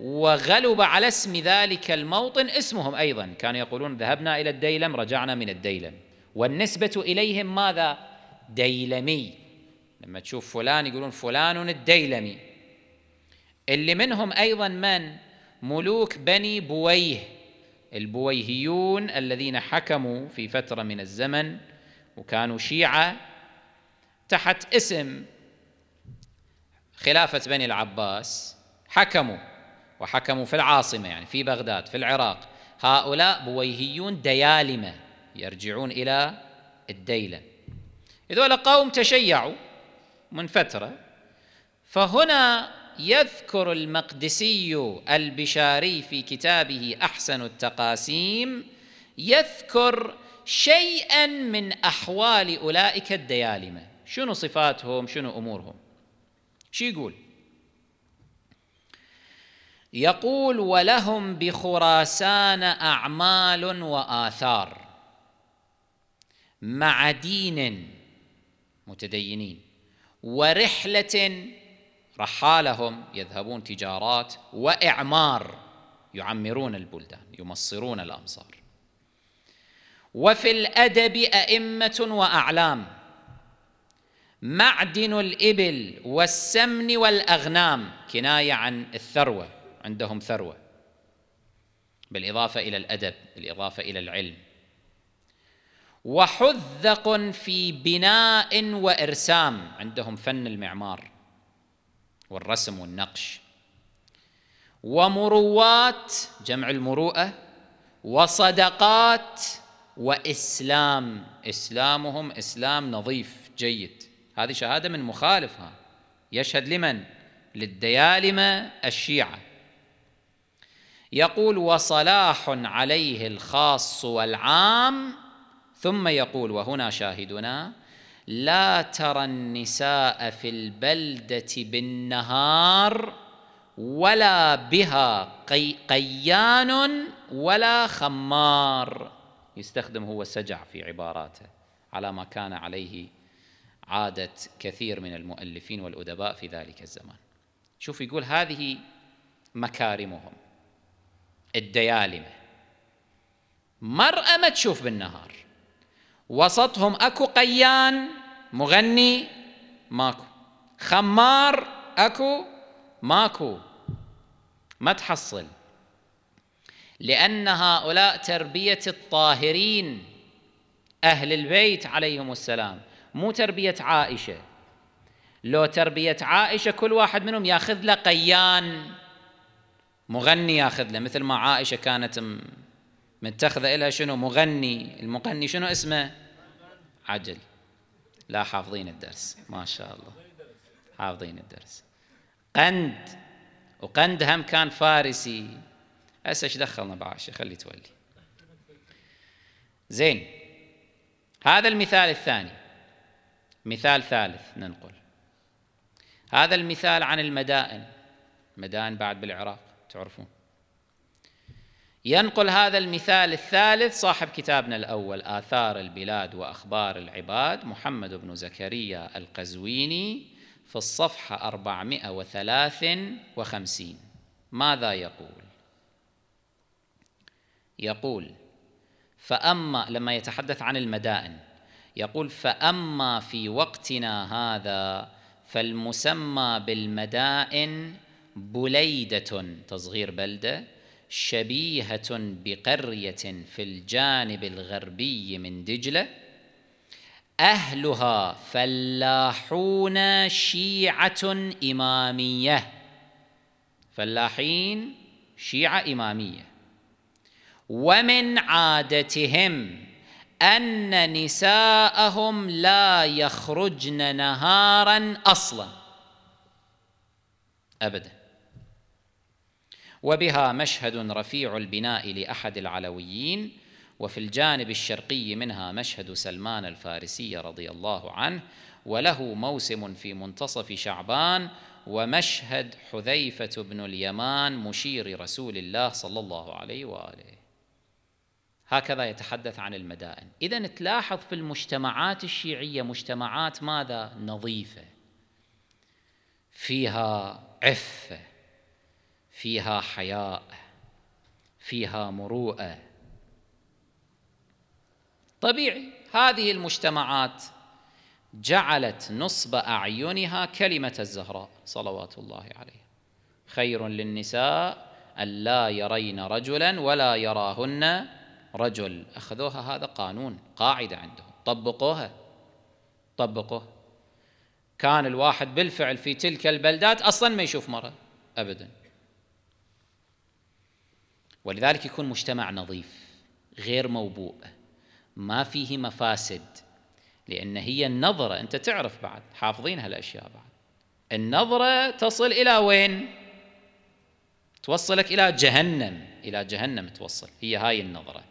وغلب على اسم ذلك الموطن اسمهم أيضا كانوا يقولون ذهبنا إلى الديلم رجعنا من الديلم والنسبة إليهم ماذا؟ ديلمي لما تشوف فلان يقولون فلان الديلمي اللي منهم أيضا من ملوك بني بويه البويهيون الذين حكموا في فترة من الزمن وكانوا شيعة تحت اسم خلافة بني العباس حكموا وحكموا في العاصمة يعني في بغداد في العراق هؤلاء بويهيون ديالمة يرجعون إلى الديلة هذول قوم تشيعوا من فترة فهنا يذكر المقدسي البشاري في كتابه احسن التقاسيم يذكر شيئا من احوال اولئك الديالمه شنو صفاتهم شنو امورهم شو يقول يقول ولهم بخراسان اعمال واثار مع دين متدينين ورحله رحالهم يذهبون تجارات واعمار يعمرون البلدان يمصرون الامصار وفي الادب ائمه واعلام معدن الابل والسمن والاغنام كنايه عن الثروه عندهم ثروه بالاضافه الى الادب بالاضافه الى العلم وحذق في بناء وارسام عندهم فن المعمار والرسم والنقش ومروات جمع المروءه وصدقات واسلام اسلامهم اسلام نظيف جيد هذه شهاده من مخالفها يشهد لمن للديالمه الشيعه يقول وصلاح عليه الخاص والعام ثم يقول وهنا شاهدنا لا ترى النساء في البلده بالنهار ولا بها قي قيان ولا خمار يستخدم هو سجع في عباراته على ما كان عليه عاده كثير من المؤلفين والادباء في ذلك الزمان شوف يقول هذه مكارمهم الديالمه مرأة ما تشوف بالنهار وسطهم اكو قيان مغني ماكو خمار اكو ماكو ما تحصل لان هؤلاء تربيه الطاهرين اهل البيت عليهم السلام مو تربيه عائشه لو تربيه عائشه كل واحد منهم ياخذ له قيان مغني ياخذ له مثل ما عائشه كانت متخذة إلها شنو مغني المغني شنو اسمه عجل لا حافظين الدرس ما شاء الله حافظين الدرس قند وقند هم كان فارسي هسه ايش دخلنا بعاشي خلي تولي زين هذا المثال الثاني مثال ثالث ننقل هذا المثال عن المدائن مدائن بعد بالعراق تعرفون ينقل هذا المثال الثالث صاحب كتابنا الأول آثار البلاد وأخبار العباد محمد بن زكريا القزويني في الصفحة 453 ماذا يقول؟ يقول فأما لما يتحدث عن المدائن يقول فأما في وقتنا هذا فالمسمى بالمدائن بليدة تصغير بلدة شبيهة بقرية في الجانب الغربي من دجلة أهلها فلاحون شيعة إمامية فلاحين شيعة إمامية ومن عادتهم أن نساءهم لا يخرجن نهارا أصلا أبدا وبها مشهد رفيع البناء لأحد العلويين وفي الجانب الشرقي منها مشهد سلمان الفارسي رضي الله عنه وله موسم في منتصف شعبان ومشهد حذيفة بن اليمان مشير رسول الله صلى الله عليه وآله هكذا يتحدث عن المدائن إذا تلاحظ في المجتمعات الشيعية مجتمعات ماذا؟ نظيفة فيها عفة فيها حياء فيها مروءه طبيعي هذه المجتمعات جعلت نصب اعينها كلمه الزهراء صلوات الله عليها خير للنساء الا يرين رجلا ولا يراهن رجل اخذوها هذا قانون قاعده عندهم طبقوها طبقوها كان الواحد بالفعل في تلك البلدات اصلا ما يشوف مره ابدا ولذلك يكون مجتمع نظيف غير موبوء ما فيه مفاسد لأن هي النظرة أنت تعرف بعد حافظين هالأشياء بعد النظرة تصل إلى وين توصلك إلى جهنم إلى جهنم توصل هي هاي النظرة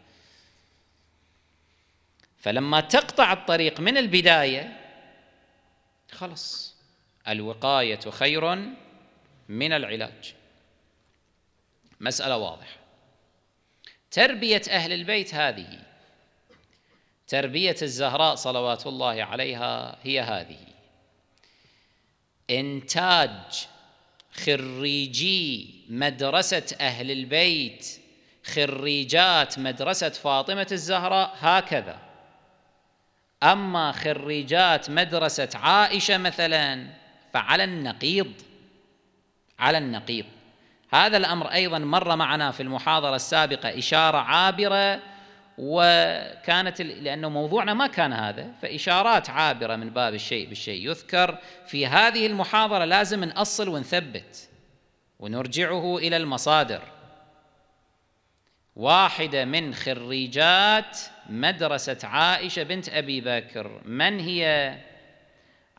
فلما تقطع الطريق من البداية خلص الوقاية خير من العلاج مسألة واضحة تربيه اهل البيت هذه تربيه الزهراء صلوات الله عليها هي هذه انتاج خريجي مدرسه اهل البيت خريجات مدرسه فاطمه الزهراء هكذا اما خريجات مدرسه عائشه مثلا فعلى النقيض على النقيض هذا الامر ايضا مر معنا في المحاضره السابقه اشاره عابره وكانت لانه موضوعنا ما كان هذا فاشارات عابره من باب الشيء بالشيء يذكر في هذه المحاضره لازم نأصل ونثبت ونرجعه الى المصادر واحده من خريجات مدرسه عائشه بنت ابي بكر من هي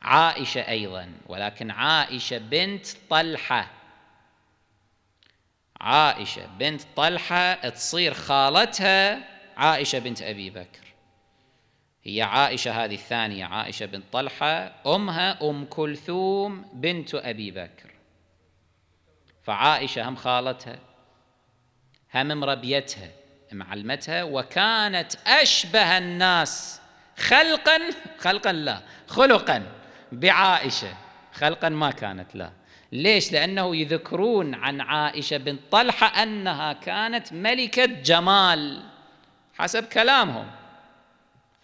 عائشه ايضا ولكن عائشه بنت طلحه عائشة بنت طلحة تصير خالتها عائشة بنت أبي بكر هي عائشة هذه الثانية عائشة بنت طلحة أمها أم كلثوم بنت أبي بكر فعائشة هم خالتها هم مربيتها معلمتها وكانت أشبه الناس خلقا خلقا لا خلقا بعائشة خلقا ما كانت لا ليش؟ لأنه يذكرون عن عائشة بن طلحة أنها كانت ملكة جمال حسب كلامهم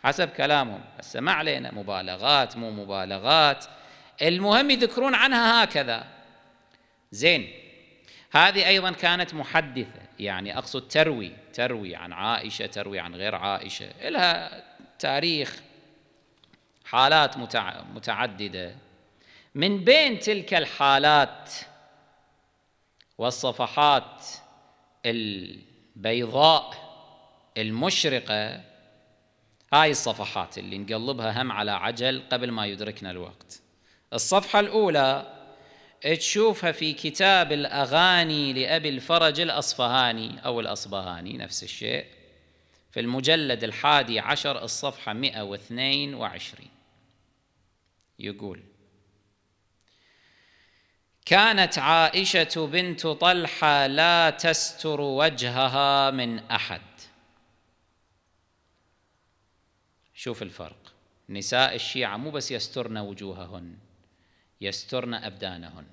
حسب كلامهم بس ما علينا مبالغات مو مبالغات المهم يذكرون عنها هكذا زين هذه أيضا كانت محدثة يعني أقصد تروي تروي عن عائشة تروي عن غير عائشة لها تاريخ حالات متعددة من بين تلك الحالات والصفحات البيضاء المشرقة هاي الصفحات اللي نقلبها هم على عجل قبل ما يدركنا الوقت الصفحة الأولى تشوفها في كتاب الأغاني لأبي الفرج الأصفهاني أو الأصبهاني نفس الشيء في المجلد الحادي عشر الصفحة 122 يقول كانت عائشه بنت طلحه لا تستر وجهها من احد شوف الفرق نساء الشيعه مو بس يسترن وجوههن يسترن ابدانهن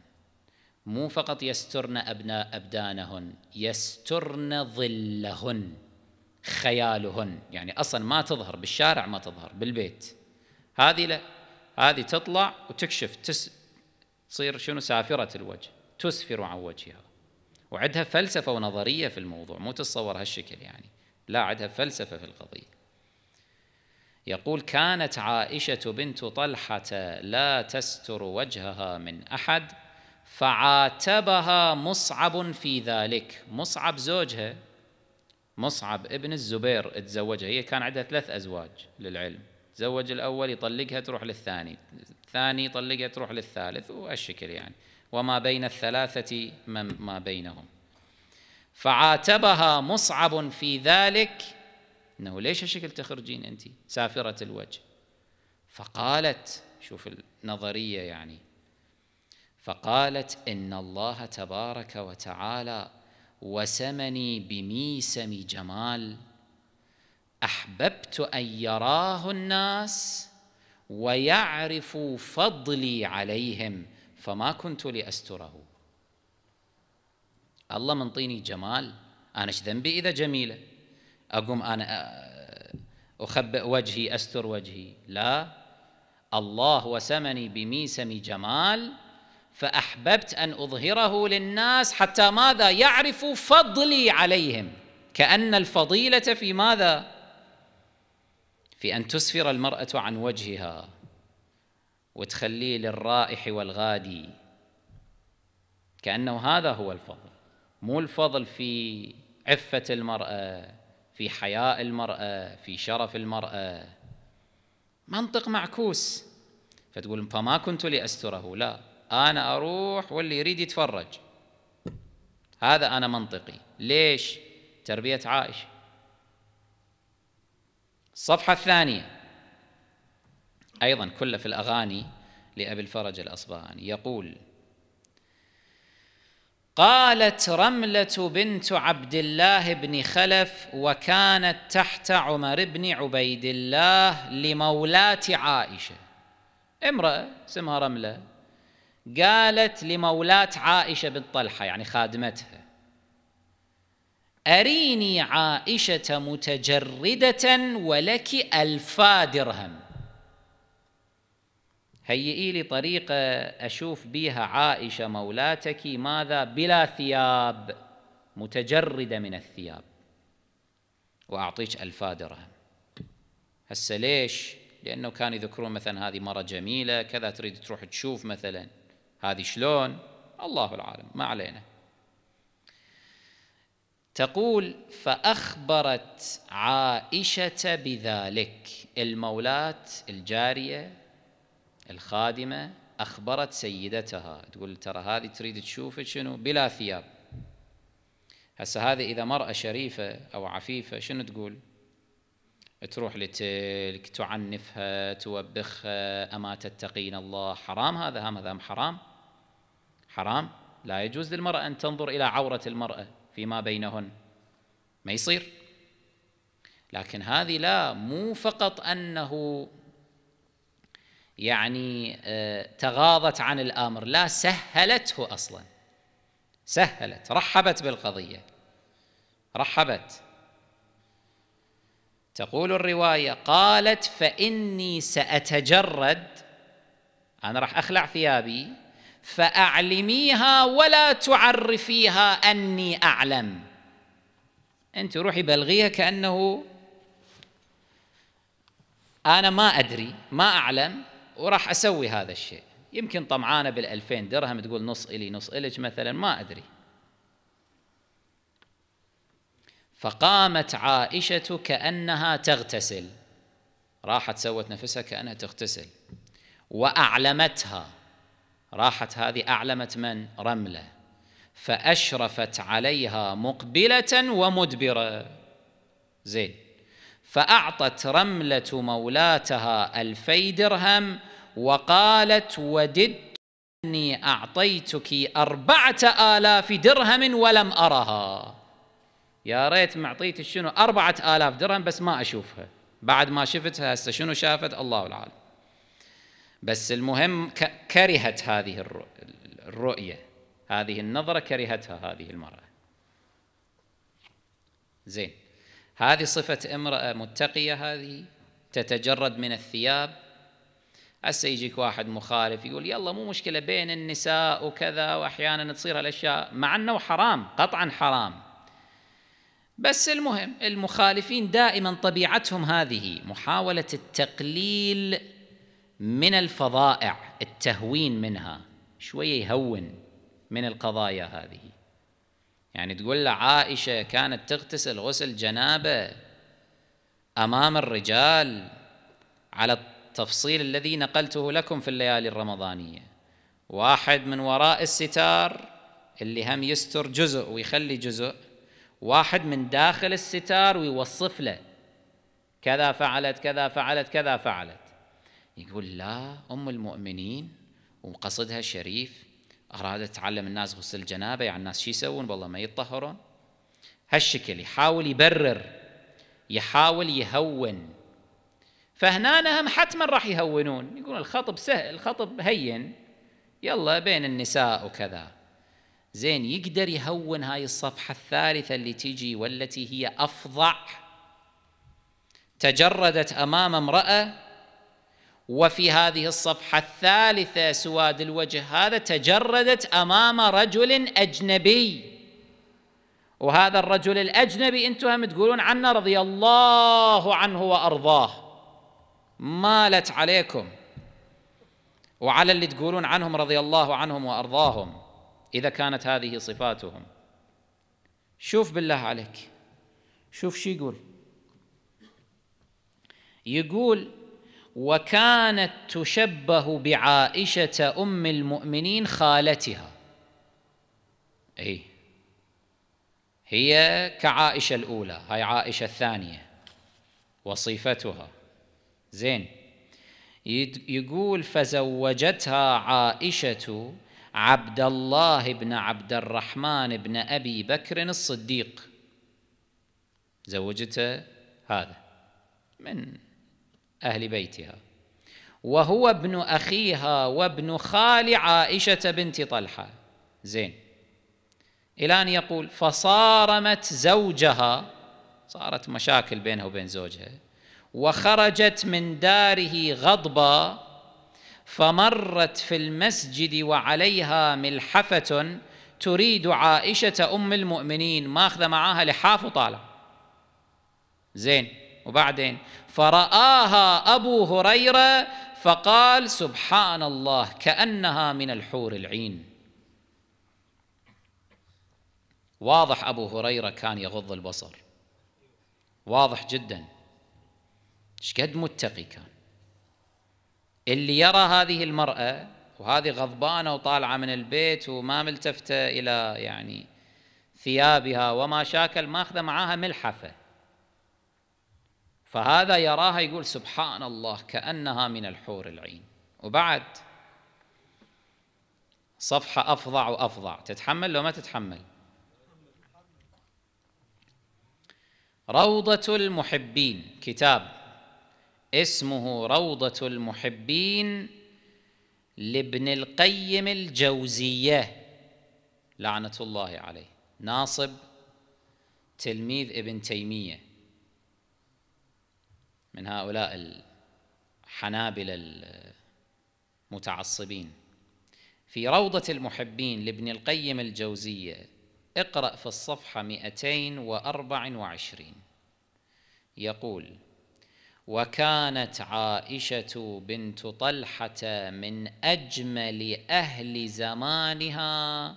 مو فقط يسترن أبناء أبدانهن يسترن ظلهن خيالهن يعني أصلا ما تظهر بالشارع ما تظهر بالبيت هذه لا هذه تطلع وتكشف تصير شنو سافرة الوجه تسفر عن وجهها وعدها فلسفة ونظرية في الموضوع مو تتصور هالشكل يعني لا عندها فلسفة في القضية يقول كانت عائشة بنت طلحة لا تستر وجهها من أحد فعاتبها مصعب في ذلك مصعب زوجها مصعب ابن الزبير تزوجها هي كان عندها ثلاث أزواج للعلم تزوج الأول يطلقها تروح للثاني ثاني يطلقها تروح للثالث والشكل يعني وما بين الثلاثة من ما بينهم فعاتبها مصعب في ذلك انه ليش هالشكل تخرجين انت سافره الوجه فقالت شوف النظريه يعني فقالت ان الله تبارك وتعالى وسمني بميسم جمال احببت ان يراه الناس ويعرف فضلي عليهم فما كنت لأستره الله منطيني جمال أنا ايش ذنبي إذا جميلة أقوم أنا آه، أخبئ وجهي أستر وجهي لا الله وسمني بميسم جمال فأحببت أن أظهره للناس حتى ماذا يعرفوا فضلي عليهم كأن الفضيلة في ماذا في أن تسفر المرأة عن وجهها وتخليه للرائح والغادي كأنه هذا هو الفضل مو الفضل في عفة المرأة في حياء المرأة في شرف المرأة منطق معكوس فتقول فما كنت لأستره لا أنا أروح واللي يريد يتفرج هذا أنا منطقي ليش تربية عائشة الصفحة الثانية أيضا كل في الأغاني لأبي الفرج الأصبهاني يقول قالت رملة بنت عبد الله بن خلف وكانت تحت عمر بن عبيد الله لمولاة عائشة امرأة اسمها رملة قالت لمولاة عائشة بن طلحة يعني خادمتها أريني عائشة متجردة ولك ألفا درهم هيئي لي طريقة أشوف بها عائشة مولاتك ماذا بلا ثياب متجردة من الثياب وأعطيك ألفا درهم هسه ليش؟ لأنه كانوا يذكرون مثلا هذه مرة جميلة كذا تريد تروح تشوف مثلا هذه شلون؟ الله العالم ما علينا تقول فأخبرت عائشة بذلك المولاة الجارية الخادمة أخبرت سيدتها تقول ترى هذه تريد تشوفه شنو بلا ثياب هسه هذه إذا مرأة شريفة أو عفيفة شنو تقول تروح لتلك تعنفها توبخها أما تتقين الله حرام هذا هم هذا حرام حرام لا يجوز للمرأة أن تنظر إلى عورة المرأة فيما بينهن ما يصير لكن هذه لا مو فقط انه يعني آه، تغاضت عن الامر لا سهلته اصلا سهلت رحبت بالقضيه رحبت تقول الروايه قالت فاني ساتجرد انا راح اخلع ثيابي فأعلميها ولا تعرفيها أني أعلم أنت روحي بلغيها كأنه أنا ما أدري ما أعلم وراح أسوي هذا الشيء يمكن طمعانة بالألفين درهم تقول نص إلي نص إلك مثلا ما أدري فقامت عائشة كأنها تغتسل راحت سوت نفسها كأنها تغتسل وأعلمتها راحت هذه أعلمت من؟ رملة فأشرفت عليها مقبلة ومدبرة زين فأعطت رملة مولاتها ألفي درهم وقالت وددت أني أعطيتك أربعة آلاف درهم ولم أرها يا ريت معطيتي شنو أربعة آلاف درهم بس ما أشوفها بعد ما شفتها هسه شنو شافت الله العالم بس المهم كرهت هذه الرؤية هذه النظرة كرهتها هذه المرأة زين هذه صفة امرأة متقية هذه تتجرد من الثياب هسه يجيك واحد مخالف يقول يلا مو مشكلة بين النساء وكذا وأحيانا تصير هالأشياء مع أنه حرام قطعا حرام بس المهم المخالفين دائما طبيعتهم هذه محاولة التقليل من الفظائع التهوين منها شويه يهون من القضايا هذه يعني تقول له عائشه كانت تغتسل غسل جنابه امام الرجال على التفصيل الذي نقلته لكم في الليالي الرمضانيه واحد من وراء الستار اللي هم يستر جزء ويخلي جزء واحد من داخل الستار ويوصف له كذا فعلت كذا فعلت كذا فعلت يقول لا أم المؤمنين وقصدها شريف أرادت تعلم الناس غسل الجنابة يعني الناس شو يسوون والله ما يتطهرون هالشكل يحاول يبرر يحاول يهون فهنا هم حتما راح يهونون يقولون الخطب سهل الخطب هين يلا بين النساء وكذا زين يقدر يهون هاي الصفحة الثالثة اللي تيجي والتي هي أفظع تجردت أمام امرأة وفي هذه الصفحة الثالثة سواد الوجه هذا تجردت أمام رجل أجنبي وهذا الرجل الأجنبي أنتم هم تقولون عنه رضي الله عنه وأرضاه مالت عليكم وعلى اللي تقولون عنهم رضي الله عنهم وأرضاهم إذا كانت هذه صفاتهم شوف بالله عليك شوف شو يقول يقول وكانت تشبه بعائشه ام المؤمنين خالتها اي هي كعائشه الاولى هاي عائشه الثانيه وصيفتها زين يقول فزوجتها عائشه عبد الله بن عبد الرحمن بن ابي بكر الصديق زوجته هذا من أهل بيتها وهو ابن أخيها وابن خال عائشة بنت طلحة زين إلى أن يقول فصارمت زوجها صارت مشاكل بينها وبين زوجها وخرجت من داره غضبا فمرت في المسجد وعليها ملحفة تريد عائشة أم المؤمنين ماخذة معاها لحاف وطالع زين وبعدين فرآها أبو هريرة فقال سبحان الله كأنها من الحور العين واضح أبو هريرة كان يغض البصر واضح جدا شقد متقي كان اللي يرى هذه المرأة وهذه غضبانة وطالعة من البيت وما ملتفتة إلى يعني ثيابها وما شاكل ماخذة معاها ملحفة فهذا يراها يقول سبحان الله كأنها من الحور العين وبعد صفحة أفظع وأفظع تتحمل لو ما تتحمل روضة المحبين كتاب اسمه روضة المحبين لابن القيم الجوزية لعنة الله عليه ناصب تلميذ ابن تيمية من هؤلاء الحنابلة المتعصبين في روضة المحبين لابن القيم الجوزية اقرأ في الصفحة 224 يقول وكانت عائشة بنت طلحة من أجمل أهل زمانها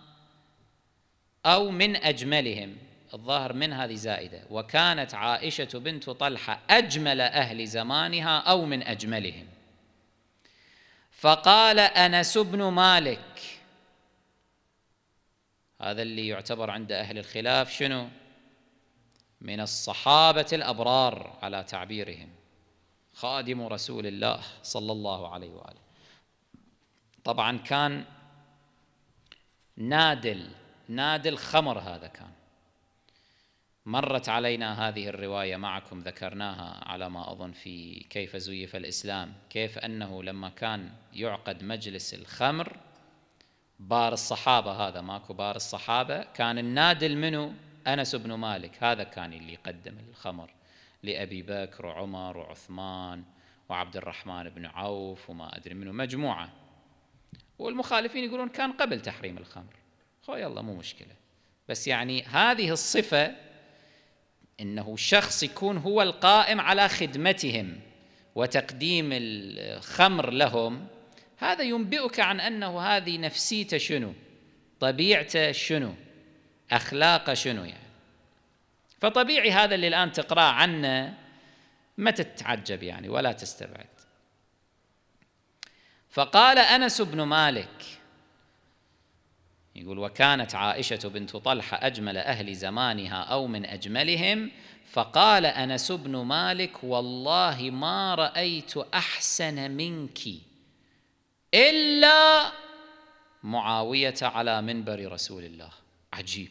أو من أجملهم الظاهر من هذه زائدة وكانت عائشة بنت طلحة أجمل أهل زمانها أو من أجملهم فقال أنس بن مالك هذا اللي يعتبر عند أهل الخلاف شنو من الصحابة الأبرار على تعبيرهم خادم رسول الله صلى الله عليه وآله طبعا كان نادل نادل خمر هذا كان مرت علينا هذه الروايه معكم ذكرناها على ما اظن في كيف زيف الاسلام، كيف انه لما كان يعقد مجلس الخمر بار الصحابه هذا ماكو بار الصحابه، كان النادل منه انس بن مالك، هذا كان اللي يقدم الخمر لابي بكر وعمر وعثمان وعبد الرحمن بن عوف وما ادري منه مجموعه. والمخالفين يقولون كان قبل تحريم الخمر. خو الله مو مشكله. بس يعني هذه الصفه انه شخص يكون هو القائم على خدمتهم وتقديم الخمر لهم هذا ينبئك عن انه هذه نفسيته شنو طبيعته شنو اخلاقه شنو يعني فطبيعي هذا اللي الان تقراه عنه ما تتعجب يعني ولا تستبعد فقال انس بن مالك يقول وكانت عائشة بنت طلحة أجمل أهل زمانها أو من أجملهم فقال أنس بن مالك والله ما رأيت أحسن منك إلا معاوية على منبر رسول الله عجيب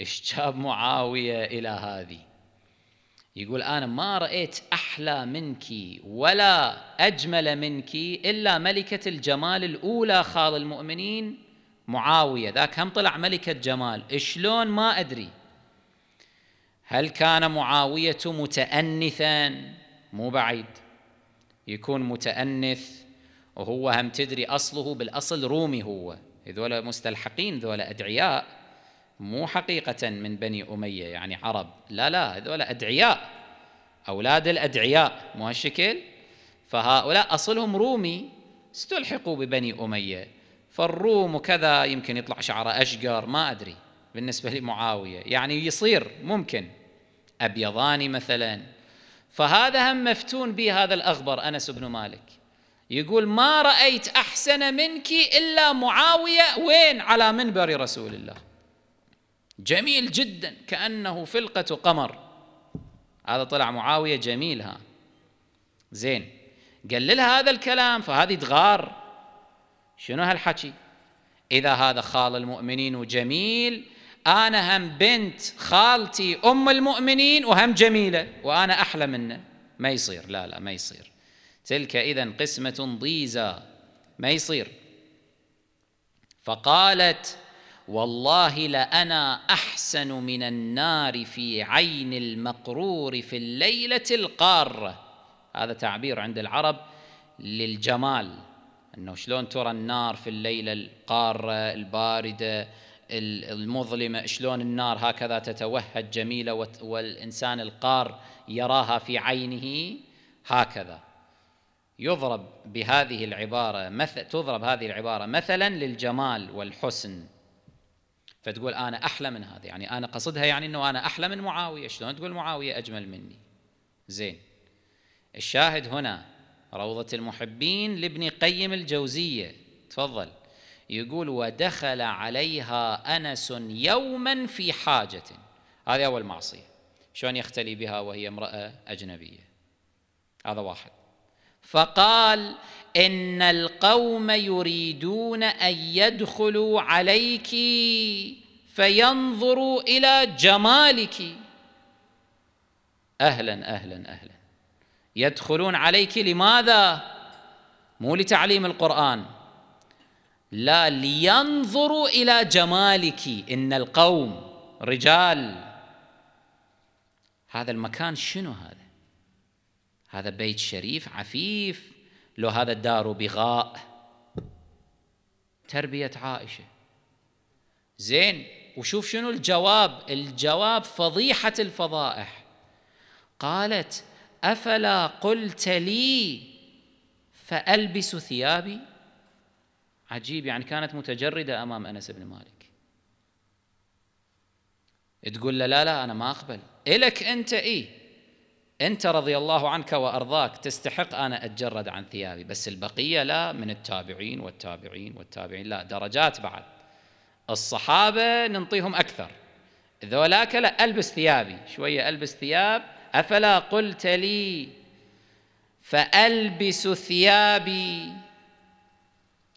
اشتاب معاوية إلى هذه يقول أنا ما رأيت أحلى منك ولا أجمل منك إلا ملكة الجمال الأولى خال المؤمنين معاوية ذاك هم طلع ملكة جمال شلون ما أدري هل كان معاوية متأنثا مو بعيد يكون متأنث وهو هم تدري أصله بالأصل رومي هو ذولا مستلحقين ذولا أدعياء مو حقيقة من بني أمية يعني عرب لا لا ذولا أدعياء أولاد الأدعياء مو هالشكل فهؤلاء أصلهم رومي استلحقوا ببني أمية فالروم وكذا يمكن يطلع شعره أشقر ما أدري بالنسبة لمعاوية يعني يصير ممكن أبيضاني مثلا فهذا هم مفتون به هذا الأغبر أنس بن مالك يقول ما رأيت أحسن منك إلا معاوية وين على منبر رسول الله جميل جدا كأنه فلقة قمر هذا طلع معاوية جميل ها زين قال لها هذا الكلام فهذه تغار شنو هالحكي إذا هذا خال المؤمنين وجميل أنا هم بنت خالتي أم المؤمنين وهم جميلة وأنا أحلى منه ما يصير لا لا ما يصير تلك إذا قسمة ضيزى ما يصير فقالت والله لأنا أحسن من النار في عين المقرور في الليلة القارة هذا تعبير عند العرب للجمال انه شلون ترى النار في الليله القاره البارده المظلمه شلون النار هكذا تتوهج جميله والانسان القار يراها في عينه هكذا يضرب بهذه العباره مثل تضرب هذه العباره مثلا للجمال والحسن فتقول انا احلى من هذا يعني انا قصدها يعني انه انا احلى من معاويه شلون تقول معاويه اجمل مني زين الشاهد هنا روضة المحبين لابن قيم الجوزية تفضل يقول ودخل عليها أنس يوما في حاجة هذه أول معصية شلون يختلي بها وهي امرأة أجنبية هذا واحد فقال إن القوم يريدون أن يدخلوا عليك فينظروا إلى جمالك أهلا أهلا أهلا يدخلون عليك لماذا مو لتعليم القران لا لينظروا الى جمالك ان القوم رجال هذا المكان شنو هذا هذا بيت شريف عفيف لو هذا الدار بغاء تربيه عائشه زين وشوف شنو الجواب الجواب فضيحه الفضائح قالت افلا قلت لي فالبس ثيابي عجيب يعني كانت متجرده امام انس بن مالك تقول له لا لا انا ما اقبل الك انت اي انت رضي الله عنك وارضاك تستحق انا اتجرد عن ثيابي بس البقيه لا من التابعين والتابعين والتابعين لا درجات بعد الصحابه ننطيهم اكثر ذولاك لا البس ثيابي شويه البس ثياب افلا قلت لي فالبس ثيابي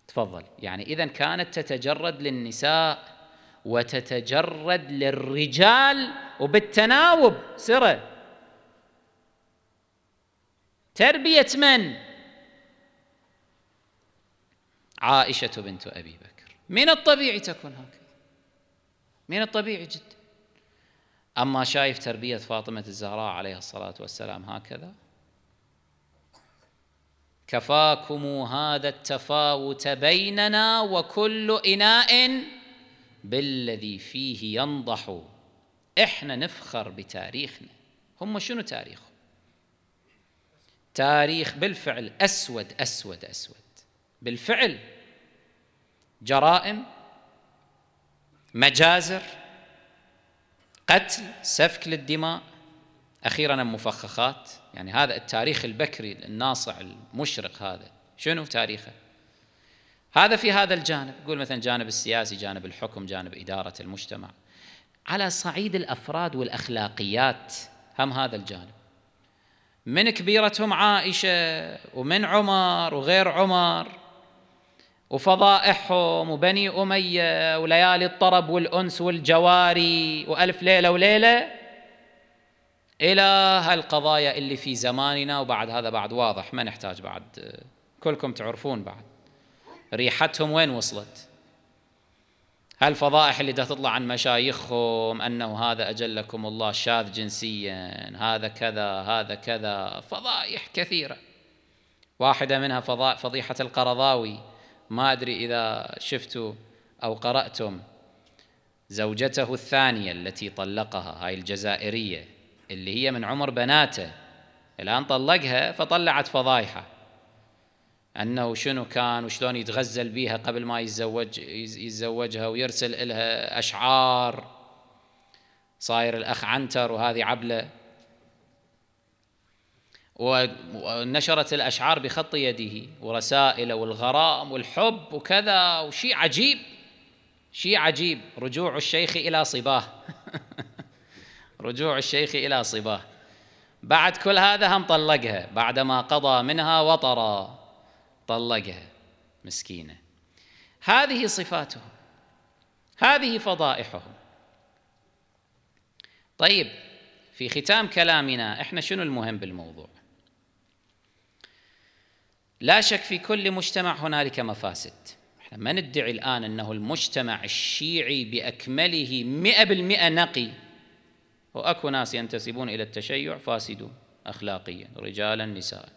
تفضل يعني اذا كانت تتجرد للنساء وتتجرد للرجال وبالتناوب سره تربيه من عائشه بنت ابي بكر من الطبيعي تكون هكذا من الطبيعي جدا أما شايف تربية فاطمة الزهراء عليه الصلاة والسلام هكذا كفاكم هذا التفاوت بيننا وكل إناء بالذي فيه ينضح إحنا نفخر بتاريخنا هم شنو تاريخهم تاريخ بالفعل أسود أسود أسود بالفعل جرائم مجازر قتل سفك للدماء اخيرا المفخخات يعني هذا التاريخ البكري الناصع المشرق هذا شنو تاريخه؟ هذا في هذا الجانب قول مثلا جانب السياسي جانب الحكم جانب إدارة المجتمع على صعيد الأفراد والأخلاقيات هم هذا الجانب من كبيرتهم عائشة ومن عمر وغير عمر وفضائحهم وبني أمية وليالي الطرب والأنس والجواري وألف ليلة وليلة إلى هالقضايا اللي في زماننا وبعد هذا بعد واضح ما نحتاج بعد كلكم تعرفون بعد ريحتهم وين وصلت هالفضائح اللي تطلع عن مشايخهم أنه هذا أجلكم الله شاذ جنسيا هذا كذا هذا كذا فضائح كثيرة واحدة منها فضيحة القرضاوي ما أدري إذا شفتوا أو قرأتم زوجته الثانية التي طلقها هاي الجزائرية اللي هي من عمر بناته الآن طلقها فطلعت فضايحة أنه شنو كان وشلون يتغزل بيها قبل ما يتزوج يتزوجها ويرسل لها أشعار صاير الأخ عنتر وهذه عبله ونشرت الأشعار بخط يده ورسائله والغرام والحب وكذا وشيء عجيب شيء عجيب رجوع الشيخ إلى صباه <laughs> رجوع الشيخ إلى صباه بعد كل هذا هم طلقها بعدما قضى منها وطرا طلقها مسكينة هذه صفاته هذه فضائحه طيب في ختام كلامنا احنا شنو المهم بالموضوع لا شك في كل مجتمع هنالك مفاسد احنا ما ندعي الآن أنه المجتمع الشيعي بأكمله 100% نقي وأكو ناس ينتسبون إلى التشيع فاسدون أخلاقيا رجالا نساء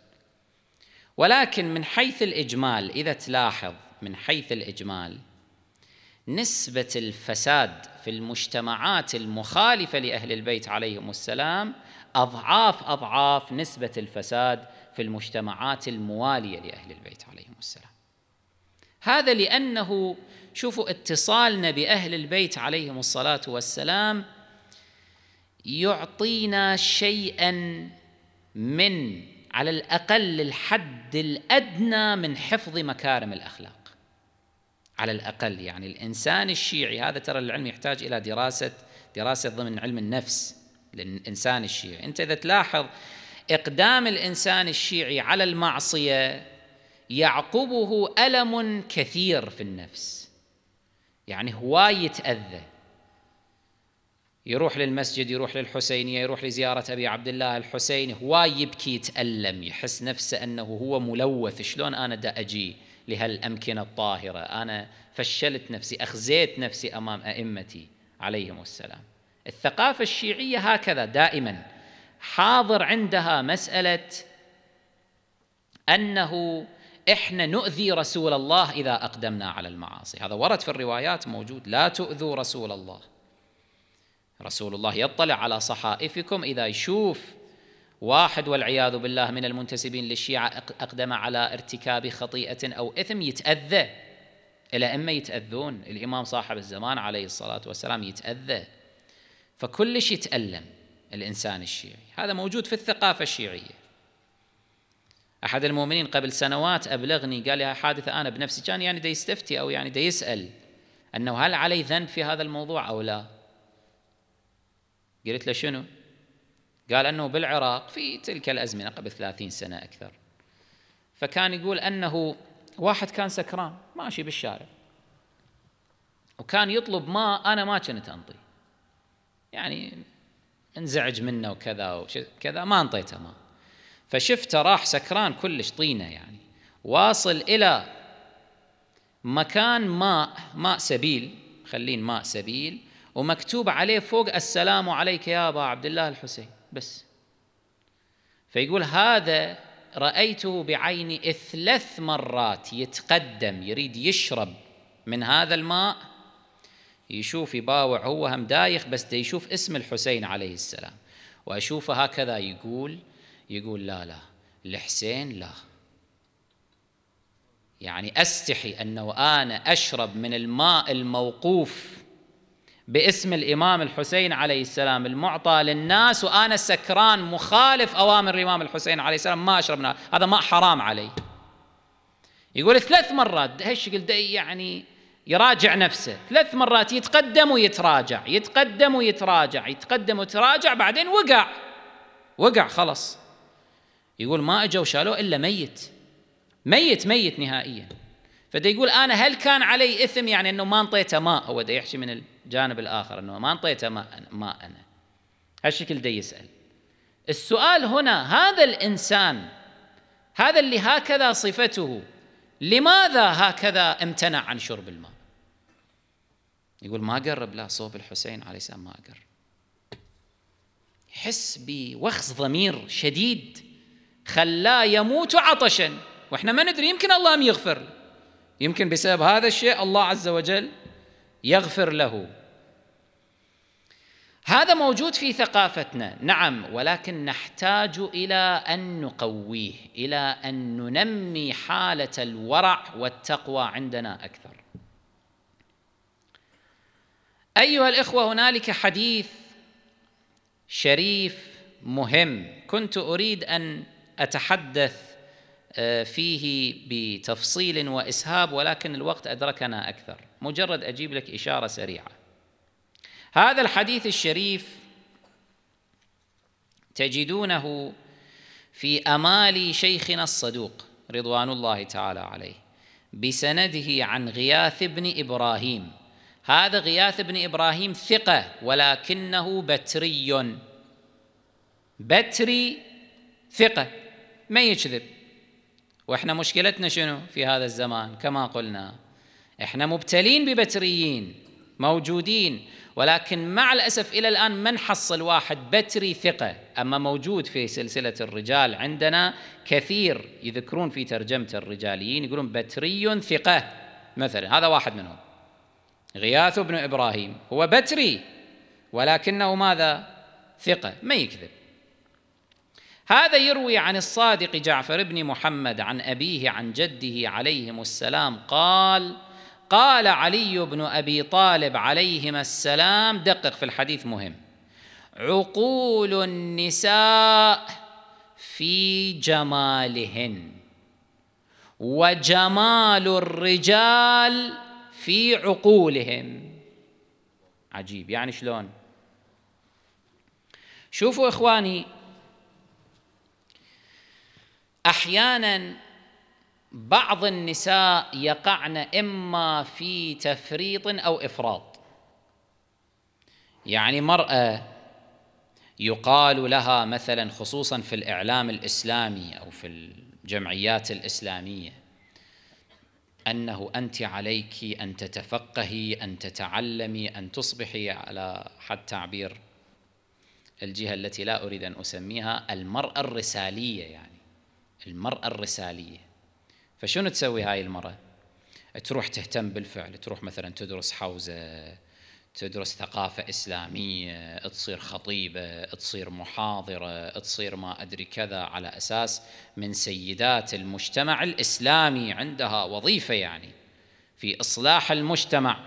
ولكن من حيث الإجمال إذا تلاحظ من حيث الإجمال نسبة الفساد في المجتمعات المخالفة لأهل البيت عليهم السلام أضعاف أضعاف نسبة الفساد في المجتمعات المواليه لاهل البيت عليهم السلام. هذا لانه شوفوا اتصالنا باهل البيت عليهم الصلاه والسلام يعطينا شيئا من على الاقل الحد الادنى من حفظ مكارم الاخلاق. على الاقل يعني الانسان الشيعي هذا ترى العلم يحتاج الى دراسه دراسه ضمن علم النفس للانسان الشيعي، انت اذا تلاحظ اقدام الانسان الشيعي على المعصيه يعقبه الم كثير في النفس يعني هواي يتاذى يروح للمسجد يروح للحسينيه يروح لزياره ابي عبد الله الحسين هواي يبكي يتالم يحس نفسه انه هو ملوث شلون انا دا اجي لهالامكنه الطاهره انا فشلت نفسي اخزيت نفسي امام ائمتي عليهم السلام الثقافه الشيعيه هكذا دائما حاضر عندها مساله انه احنا نؤذي رسول الله اذا اقدمنا على المعاصي هذا ورد في الروايات موجود لا تؤذوا رسول الله رسول الله يطلع على صحائفكم اذا يشوف واحد والعياذ بالله من المنتسبين للشيعه اقدم على ارتكاب خطيئه او اثم يتاذى الائمه يتاذون الامام صاحب الزمان عليه الصلاه والسلام يتاذى فكلش يتالم الانسان الشيعي هذا موجود في الثقافه الشيعيه احد المؤمنين قبل سنوات ابلغني قال لي حادثه انا بنفسي كان يعني دا يستفتي او يعني دا يسال انه هل علي ذنب في هذا الموضوع او لا قلت له شنو قال انه بالعراق في تلك الازمنه قبل 30 سنه اكثر فكان يقول انه واحد كان سكران ماشي بالشارع وكان يطلب ماء انا ما كنت انطي يعني انزعج منه وكذا وكذا ما انطيته ما فشفته راح سكران كلش طينه يعني واصل الى مكان ماء ماء سبيل خلين ماء سبيل ومكتوب عليه فوق السلام عليك يا ابا عبد الله الحسين بس فيقول هذا رايته بعيني ثلاث مرات يتقدم يريد يشرب من هذا الماء يشوف يباوع هو هم دايخ بس دا يشوف اسم الحسين عليه السلام وأشوفه هكذا يقول يقول لا لا الحسين لا يعني أستحي أنه أنا أشرب من الماء الموقوف باسم الإمام الحسين عليه السلام المعطى للناس وأنا سكران مخالف أوامر الإمام الحسين عليه السلام ما أشرب هذا ماء حرام علي يقول ثلاث مرات هالشكل يعني يراجع نفسه ثلاث مرات يتقدم ويتراجع يتقدم ويتراجع يتقدم ويتراجع بعدين وقع وقع خلص يقول ما اجوا شالوه الا ميت ميت ميت نهائيا فده يقول انا هل كان علي اثم يعني انه ما انطيته ماء هو ده يحشي من الجانب الاخر انه ما انطيته ماء انا انا هالشكل ده يسال السؤال هنا هذا الانسان هذا اللي هكذا صفته لماذا هكذا امتنع عن شرب الماء يقول ما قرب لا صوب الحسين عليه السلام ما قرب يحس بوخز ضمير شديد خلاه يموت عطشا واحنا ما ندري يمكن الله يغفر يمكن بسبب هذا الشيء الله عز وجل يغفر له هذا موجود في ثقافتنا نعم ولكن نحتاج الى ان نقويه الى ان ننمي حاله الورع والتقوى عندنا اكثر ايها الاخوه هنالك حديث شريف مهم كنت اريد ان اتحدث آه، فيه بتفصيل واسهاب ولكن الوقت ادركنا اكثر مجرد اجيب لك اشاره سريعه هذا الحديث الشريف تجدونه في امال شيخنا الصدوق رضوان الله تعالى عليه بسنده عن غياث بن ابراهيم هذا غياث بن ابراهيم ثقه ولكنه بتري بتري ثقه ما يكذب واحنا مشكلتنا شنو في هذا الزمان كما قلنا احنا مبتلين ببتريين موجودين ولكن مع الاسف الى الان ما نحصل واحد بتري ثقه اما موجود في سلسله الرجال عندنا كثير يذكرون في ترجمه الرجاليين يقولون بتري ثقه مثلا هذا واحد منهم غياث بن ابراهيم هو بتري ولكنه ماذا ثقه ما يكذب هذا يروي عن الصادق جعفر بن محمد عن ابيه عن جده عليهم السلام قال قال علي بن ابي طالب عليهما السلام دقق في الحديث مهم عقول النساء في جمالهن وجمال الرجال في عقولهم عجيب يعني شلون شوفوا اخواني احيانا بعض النساء يقعن اما في تفريط او افراط يعني مراه يقال لها مثلا خصوصا في الاعلام الاسلامي او في الجمعيات الاسلاميه انه انت عليك ان تتفقهي ان تتعلمي ان تصبحي على حد تعبير الجهه التي لا اريد ان اسميها المراه الرساليه يعني المراه الرساليه فشنو تسوي هاي المرة؟ تروح تهتم بالفعل تروح مثلا تدرس حوزة تدرس ثقافة إسلامية تصير خطيبة تصير محاضرة تصير ما أدري كذا على أساس من سيدات المجتمع الإسلامي عندها وظيفة يعني في إصلاح المجتمع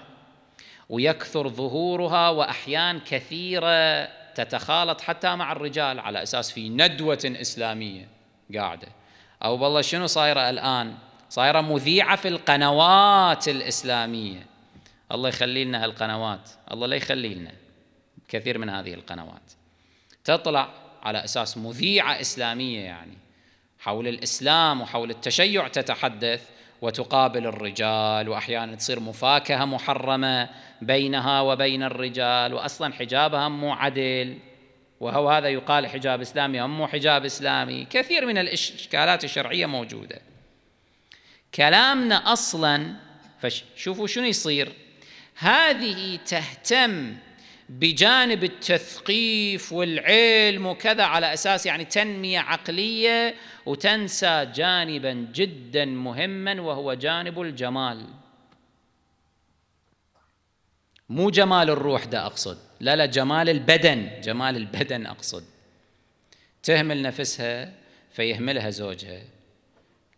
ويكثر ظهورها وأحيان كثيرة تتخالط حتى مع الرجال على أساس في ندوة إسلامية قاعدة أو والله شنو صايرة الآن صايره مذيعه في القنوات الاسلاميه الله يخلي لنا هالقنوات الله لا يخلي لنا كثير من هذه القنوات تطلع على اساس مذيعه اسلاميه يعني حول الاسلام وحول التشيع تتحدث وتقابل الرجال واحيانا تصير مفاكهه محرمه بينها وبين الرجال واصلا حجابها مو عدل وهو هذا يقال حجاب اسلامي أم مو حجاب اسلامي كثير من الاشكالات الشرعيه موجوده كلامنا اصلا فشوفوا شنو يصير هذه تهتم بجانب التثقيف والعلم وكذا على اساس يعني تنميه عقليه وتنسى جانبا جدا مهما وهو جانب الجمال. مو جمال الروح ده اقصد، لا لا جمال البدن، جمال البدن اقصد. تهمل نفسها فيهملها زوجها،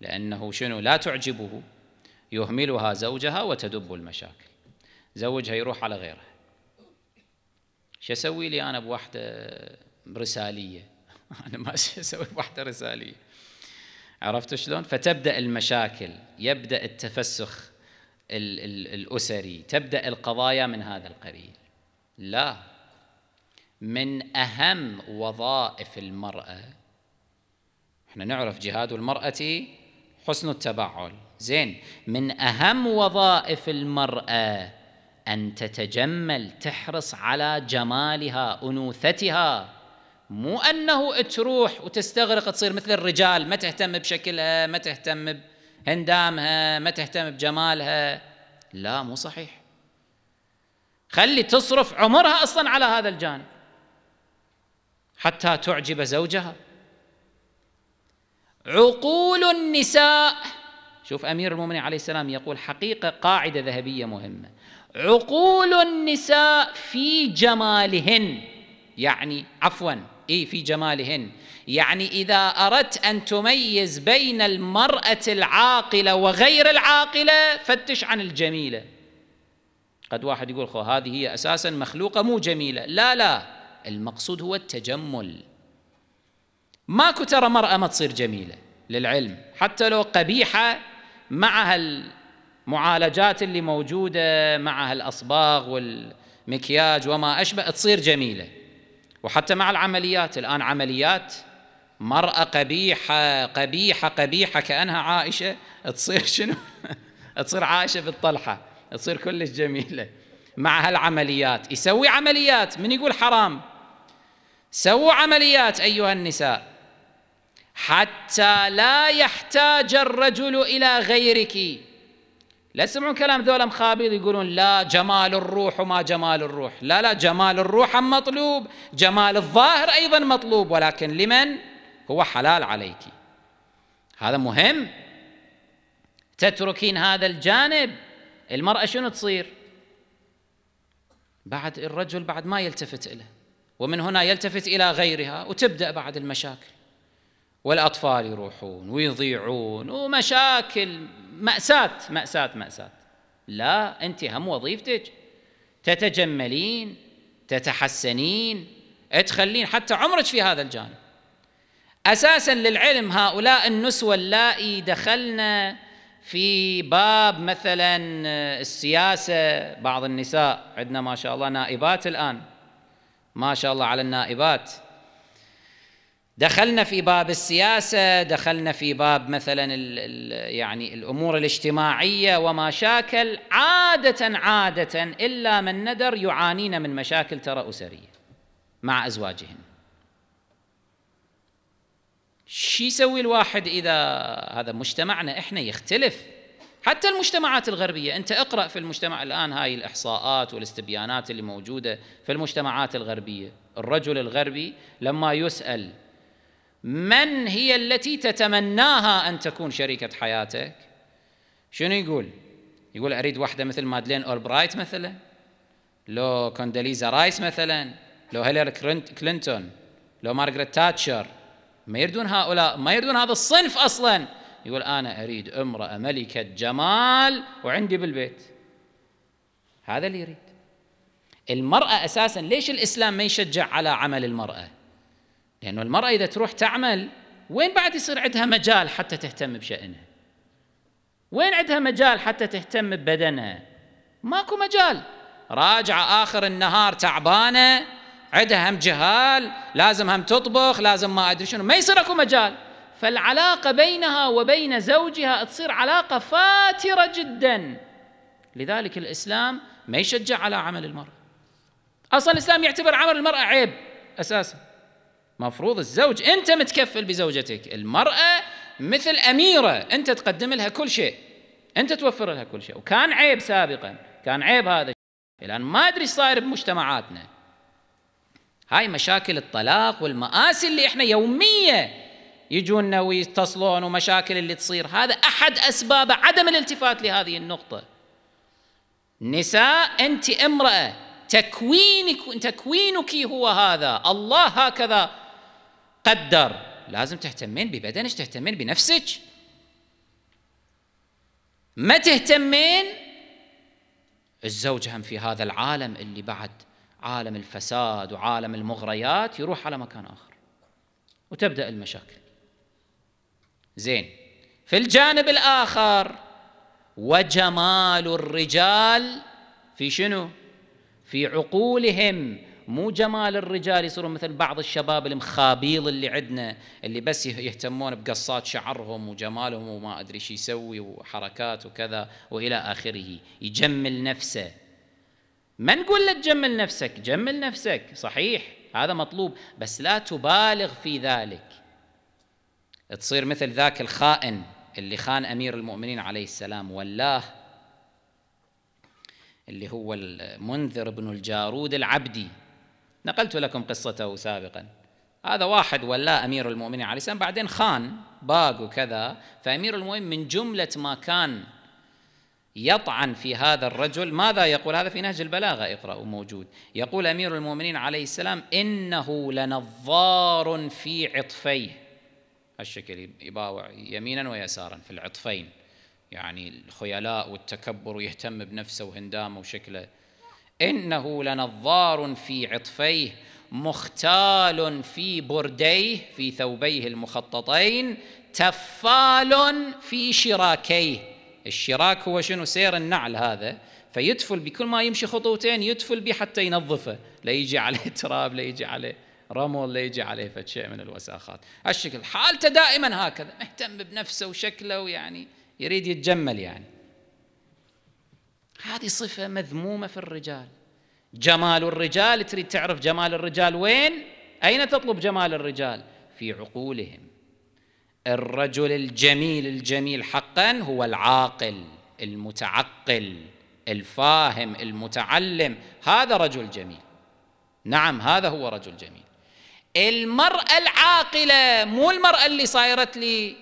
لأنه شنو لا تعجبه يهملها زوجها وتدب المشاكل زوجها يروح على غيره شو اسوي لي انا بوحده رساليه <laughs> انا ما اسوي بوحده رساليه عرفت شلون فتبدا المشاكل يبدا التفسخ الـ الـ الاسري تبدا القضايا من هذا القبيل لا من اهم وظائف المراه احنا نعرف جهاد المراه حسن التبعل زين من أهم وظائف المرأة أن تتجمل تحرص على جمالها أنوثتها مو أنه تروح وتستغرق تصير مثل الرجال ما تهتم بشكلها ما تهتم بهندامها ما تهتم بجمالها لا مو صحيح خلي تصرف عمرها أصلا على هذا الجانب حتى تعجب زوجها عقول النساء شوف امير المؤمنين عليه السلام يقول حقيقه قاعده ذهبيه مهمه عقول النساء في جمالهن يعني عفوا اي في جمالهن يعني اذا اردت ان تميز بين المراه العاقله وغير العاقله فتش عن الجميله قد واحد يقول خو هذه هي اساسا مخلوقه مو جميله لا لا المقصود هو التجمل ماكو ترى مرأة ما تصير جميلة للعلم حتى لو قبيحة مع هالمعالجات اللي موجودة مع هالأصباغ والمكياج وما أشبه تصير جميلة وحتى مع العمليات الآن عمليات مرأة قبيحة قبيحة قبيحة كأنها عائشة تصير شنو <laughs> تصير عائشة بالطلحة تصير كلش جميلة مع هالعمليات يسوي عمليات من يقول حرام سووا عمليات أيها النساء حتى لا يحتاج الرجل إلى غيرك لا تسمعون كلام ذولا مخابيض يقولون لا جمال الروح وما جمال الروح لا لا جمال الروح مطلوب جمال الظاهر أيضا مطلوب ولكن لمن هو حلال عليك هذا مهم تتركين هذا الجانب المرأة شنو تصير بعد الرجل بعد ما يلتفت إليه ومن هنا يلتفت إلى غيرها وتبدأ بعد المشاكل والأطفال يروحون ويضيعون ومشاكل مأساة مأساة مأساة لا أنت هم وظيفتك تتجملين تتحسنين تخلين حتى عمرك في هذا الجانب أساسا للعلم هؤلاء النسوة اللائي دخلنا في باب مثلا السياسة بعض النساء عندنا ما شاء الله نائبات الآن ما شاء الله على النائبات دخلنا في باب السياسه دخلنا في باب مثلا الـ الـ يعني الامور الاجتماعيه وما شاكل عاده عاده الا من ندر يعانين من مشاكل ترى اسريه مع ازواجهن شو يسوي الواحد اذا هذا مجتمعنا احنا يختلف حتى المجتمعات الغربيه انت اقرا في المجتمع الان هاي الاحصاءات والاستبيانات اللي موجوده في المجتمعات الغربيه الرجل الغربي لما يسال من هي التي تتمناها أن تكون شريكة حياتك شنو يقول يقول أريد واحدة مثل مادلين أولبرايت مثلا لو كونداليزا رايس مثلا لو هيلر كلينتون لو مارغريت تاتشر ما يردون هؤلاء ما يردون هذا الصنف أصلا يقول أنا أريد امرأة ملكة جمال وعندي بالبيت هذا اللي يريد المرأة أساسا ليش الإسلام ما يشجع على عمل المرأة لأنه المرأة إذا تروح تعمل وين بعد يصير عندها مجال حتى تهتم بشأنها وين عندها مجال حتى تهتم ببدنها ماكو مجال راجعة آخر النهار تعبانة عندها هم جهال لازم هم تطبخ لازم ما أدري شنو ما يصير أكو مجال فالعلاقة بينها وبين زوجها تصير علاقة فاترة جدا لذلك الإسلام ما يشجع على عمل المرأة أصلا الإسلام يعتبر عمل المرأة عيب أساسا مفروض الزوج أنت متكفل بزوجتك المرأة مثل أميرة أنت تقدم لها كل شيء أنت توفر لها كل شيء وكان عيب سابقا كان عيب هذا الآن ما أدري صاير بمجتمعاتنا هاي مشاكل الطلاق والمآسي اللي احنا يومية يجونا ويتصلون ومشاكل اللي تصير هذا أحد أسباب عدم الالتفات لهذه النقطة نساء أنت امرأة تكوينك تكوينك هو هذا الله هكذا قدر لازم تهتمين ببدنك تهتمين بنفسك ما تهتمين الزوج هم في هذا العالم اللي بعد عالم الفساد وعالم المغريات يروح على مكان آخر وتبدأ المشاكل زين في الجانب الآخر وجمال الرجال في شنو في عقولهم مو جمال الرجال يصيرون مثل بعض الشباب المخابيل اللي عندنا اللي بس يهتمون بقصات شعرهم وجمالهم وما ادري شو يسوي وحركات وكذا والى اخره يجمل نفسه ما نقول له تجمل نفسك جمل نفسك صحيح هذا مطلوب بس لا تبالغ في ذلك تصير مثل ذاك الخائن اللي خان امير المؤمنين عليه السلام والله اللي هو المنذر بن الجارود العبدي نقلت لكم قصته سابقا هذا واحد ولا امير المؤمنين عليه السلام بعدين خان باق وكذا فامير المؤمنين من جمله ما كان يطعن في هذا الرجل ماذا يقول هذا في نهج البلاغه اقرأوا موجود يقول امير المؤمنين عليه السلام انه لنظار في عطفيه الشكل يباوع يمينا ويسارا في العطفين يعني الخيلاء والتكبر ويهتم بنفسه وهندامه وشكله انه لنظار في عطفيه مختال في برديه في ثوبيه المخططين تفال في شراكيه الشراك هو شنو سير النعل هذا فيدفل بكل ما يمشي خطوتين يدفل به حتى ينظفه لا يجي عليه <laughs> تراب لا يجي عليه رمل لا يجي عليه شيء من الوساخات الشكل حالته دائما هكذا مهتم بنفسه وشكله ويعني يريد يتجمل يعني هذه صفة مذمومة في الرجال جمال الرجال تريد تعرف جمال الرجال وين أين تطلب جمال الرجال في عقولهم الرجل الجميل الجميل حقا هو العاقل المتعقل الفاهم المتعلم هذا رجل جميل نعم هذا هو رجل جميل المرأة العاقلة مو المرأة اللي صايرت لي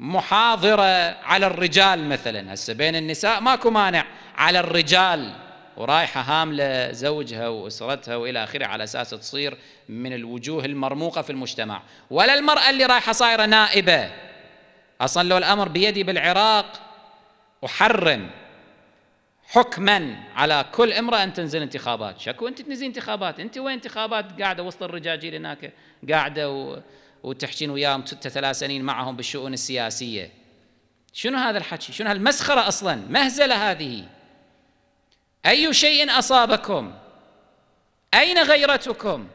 محاضرة على الرجال مثلا هسه بين النساء ماكو مانع على الرجال ورايحة هاملة زوجها وأسرتها وإلى آخره على أساس تصير من الوجوه المرموقة في المجتمع ولا المرأة اللي رايحة صايرة نائبة أصلا لو الأمر بيدي بالعراق أحرم حكما على كل امراه ان تنزل انتخابات، شكو انت تنزلين انتخابات، انت وين انتخابات قاعده وسط الرجاجيل هناك قاعده و... وتحجين وياهم تتلاسنين معهم بالشؤون السياسيه شنو هذا الحكي شنو هالمسخره اصلا مهزله هذه اي شيء اصابكم اين غيرتكم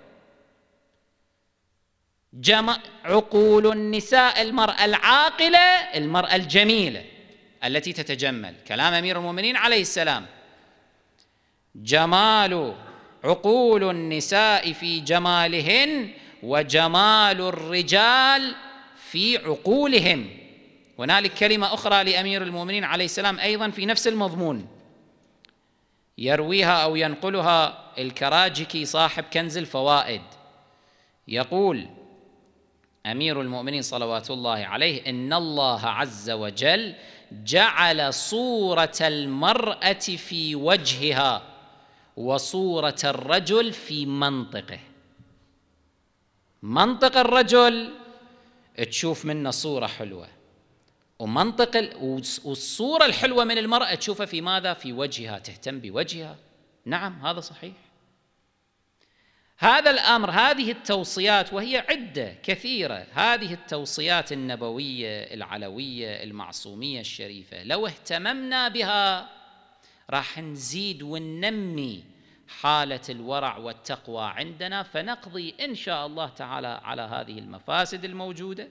جمع عقول النساء المراه العاقله المراه الجميله التي تتجمل كلام امير المؤمنين عليه السلام جمال عقول النساء في جمالهن وجمال الرجال في عقولهم هنالك كلمه اخرى لامير المؤمنين عليه السلام ايضا في نفس المضمون يرويها او ينقلها الكراجكي صاحب كنز الفوائد يقول امير المؤمنين صلوات الله عليه ان الله عز وجل جعل صوره المراه في وجهها وصوره الرجل في منطقه منطق الرجل تشوف منه صورة حلوة ومنطق والصورة الحلوة من المرأة تشوفها في ماذا؟ في وجهها تهتم بوجهها نعم هذا صحيح هذا الأمر هذه التوصيات وهي عدة كثيرة هذه التوصيات النبوية العلوية المعصومية الشريفة لو اهتممنا بها راح نزيد وننمي حاله الورع والتقوى عندنا فنقضي ان شاء الله تعالى على هذه المفاسد الموجوده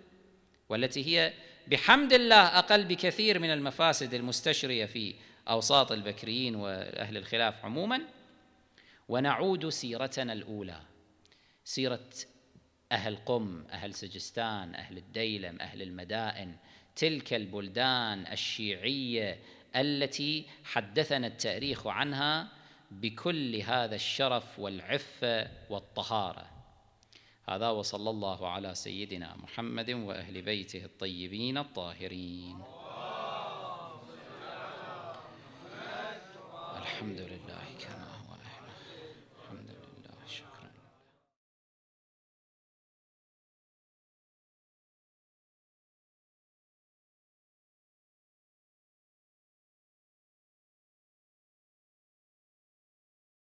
والتي هي بحمد الله اقل بكثير من المفاسد المستشريه في اوساط البكريين واهل الخلاف عموما ونعود سيرتنا الاولى سيره اهل قم اهل سجستان اهل الديلم اهل المدائن تلك البلدان الشيعيه التي حدثنا التاريخ عنها بكل هذا الشرف والعفه والطهاره هذا وصلى الله على سيدنا محمد واهل بيته الطيبين الطاهرين الحمد لله كان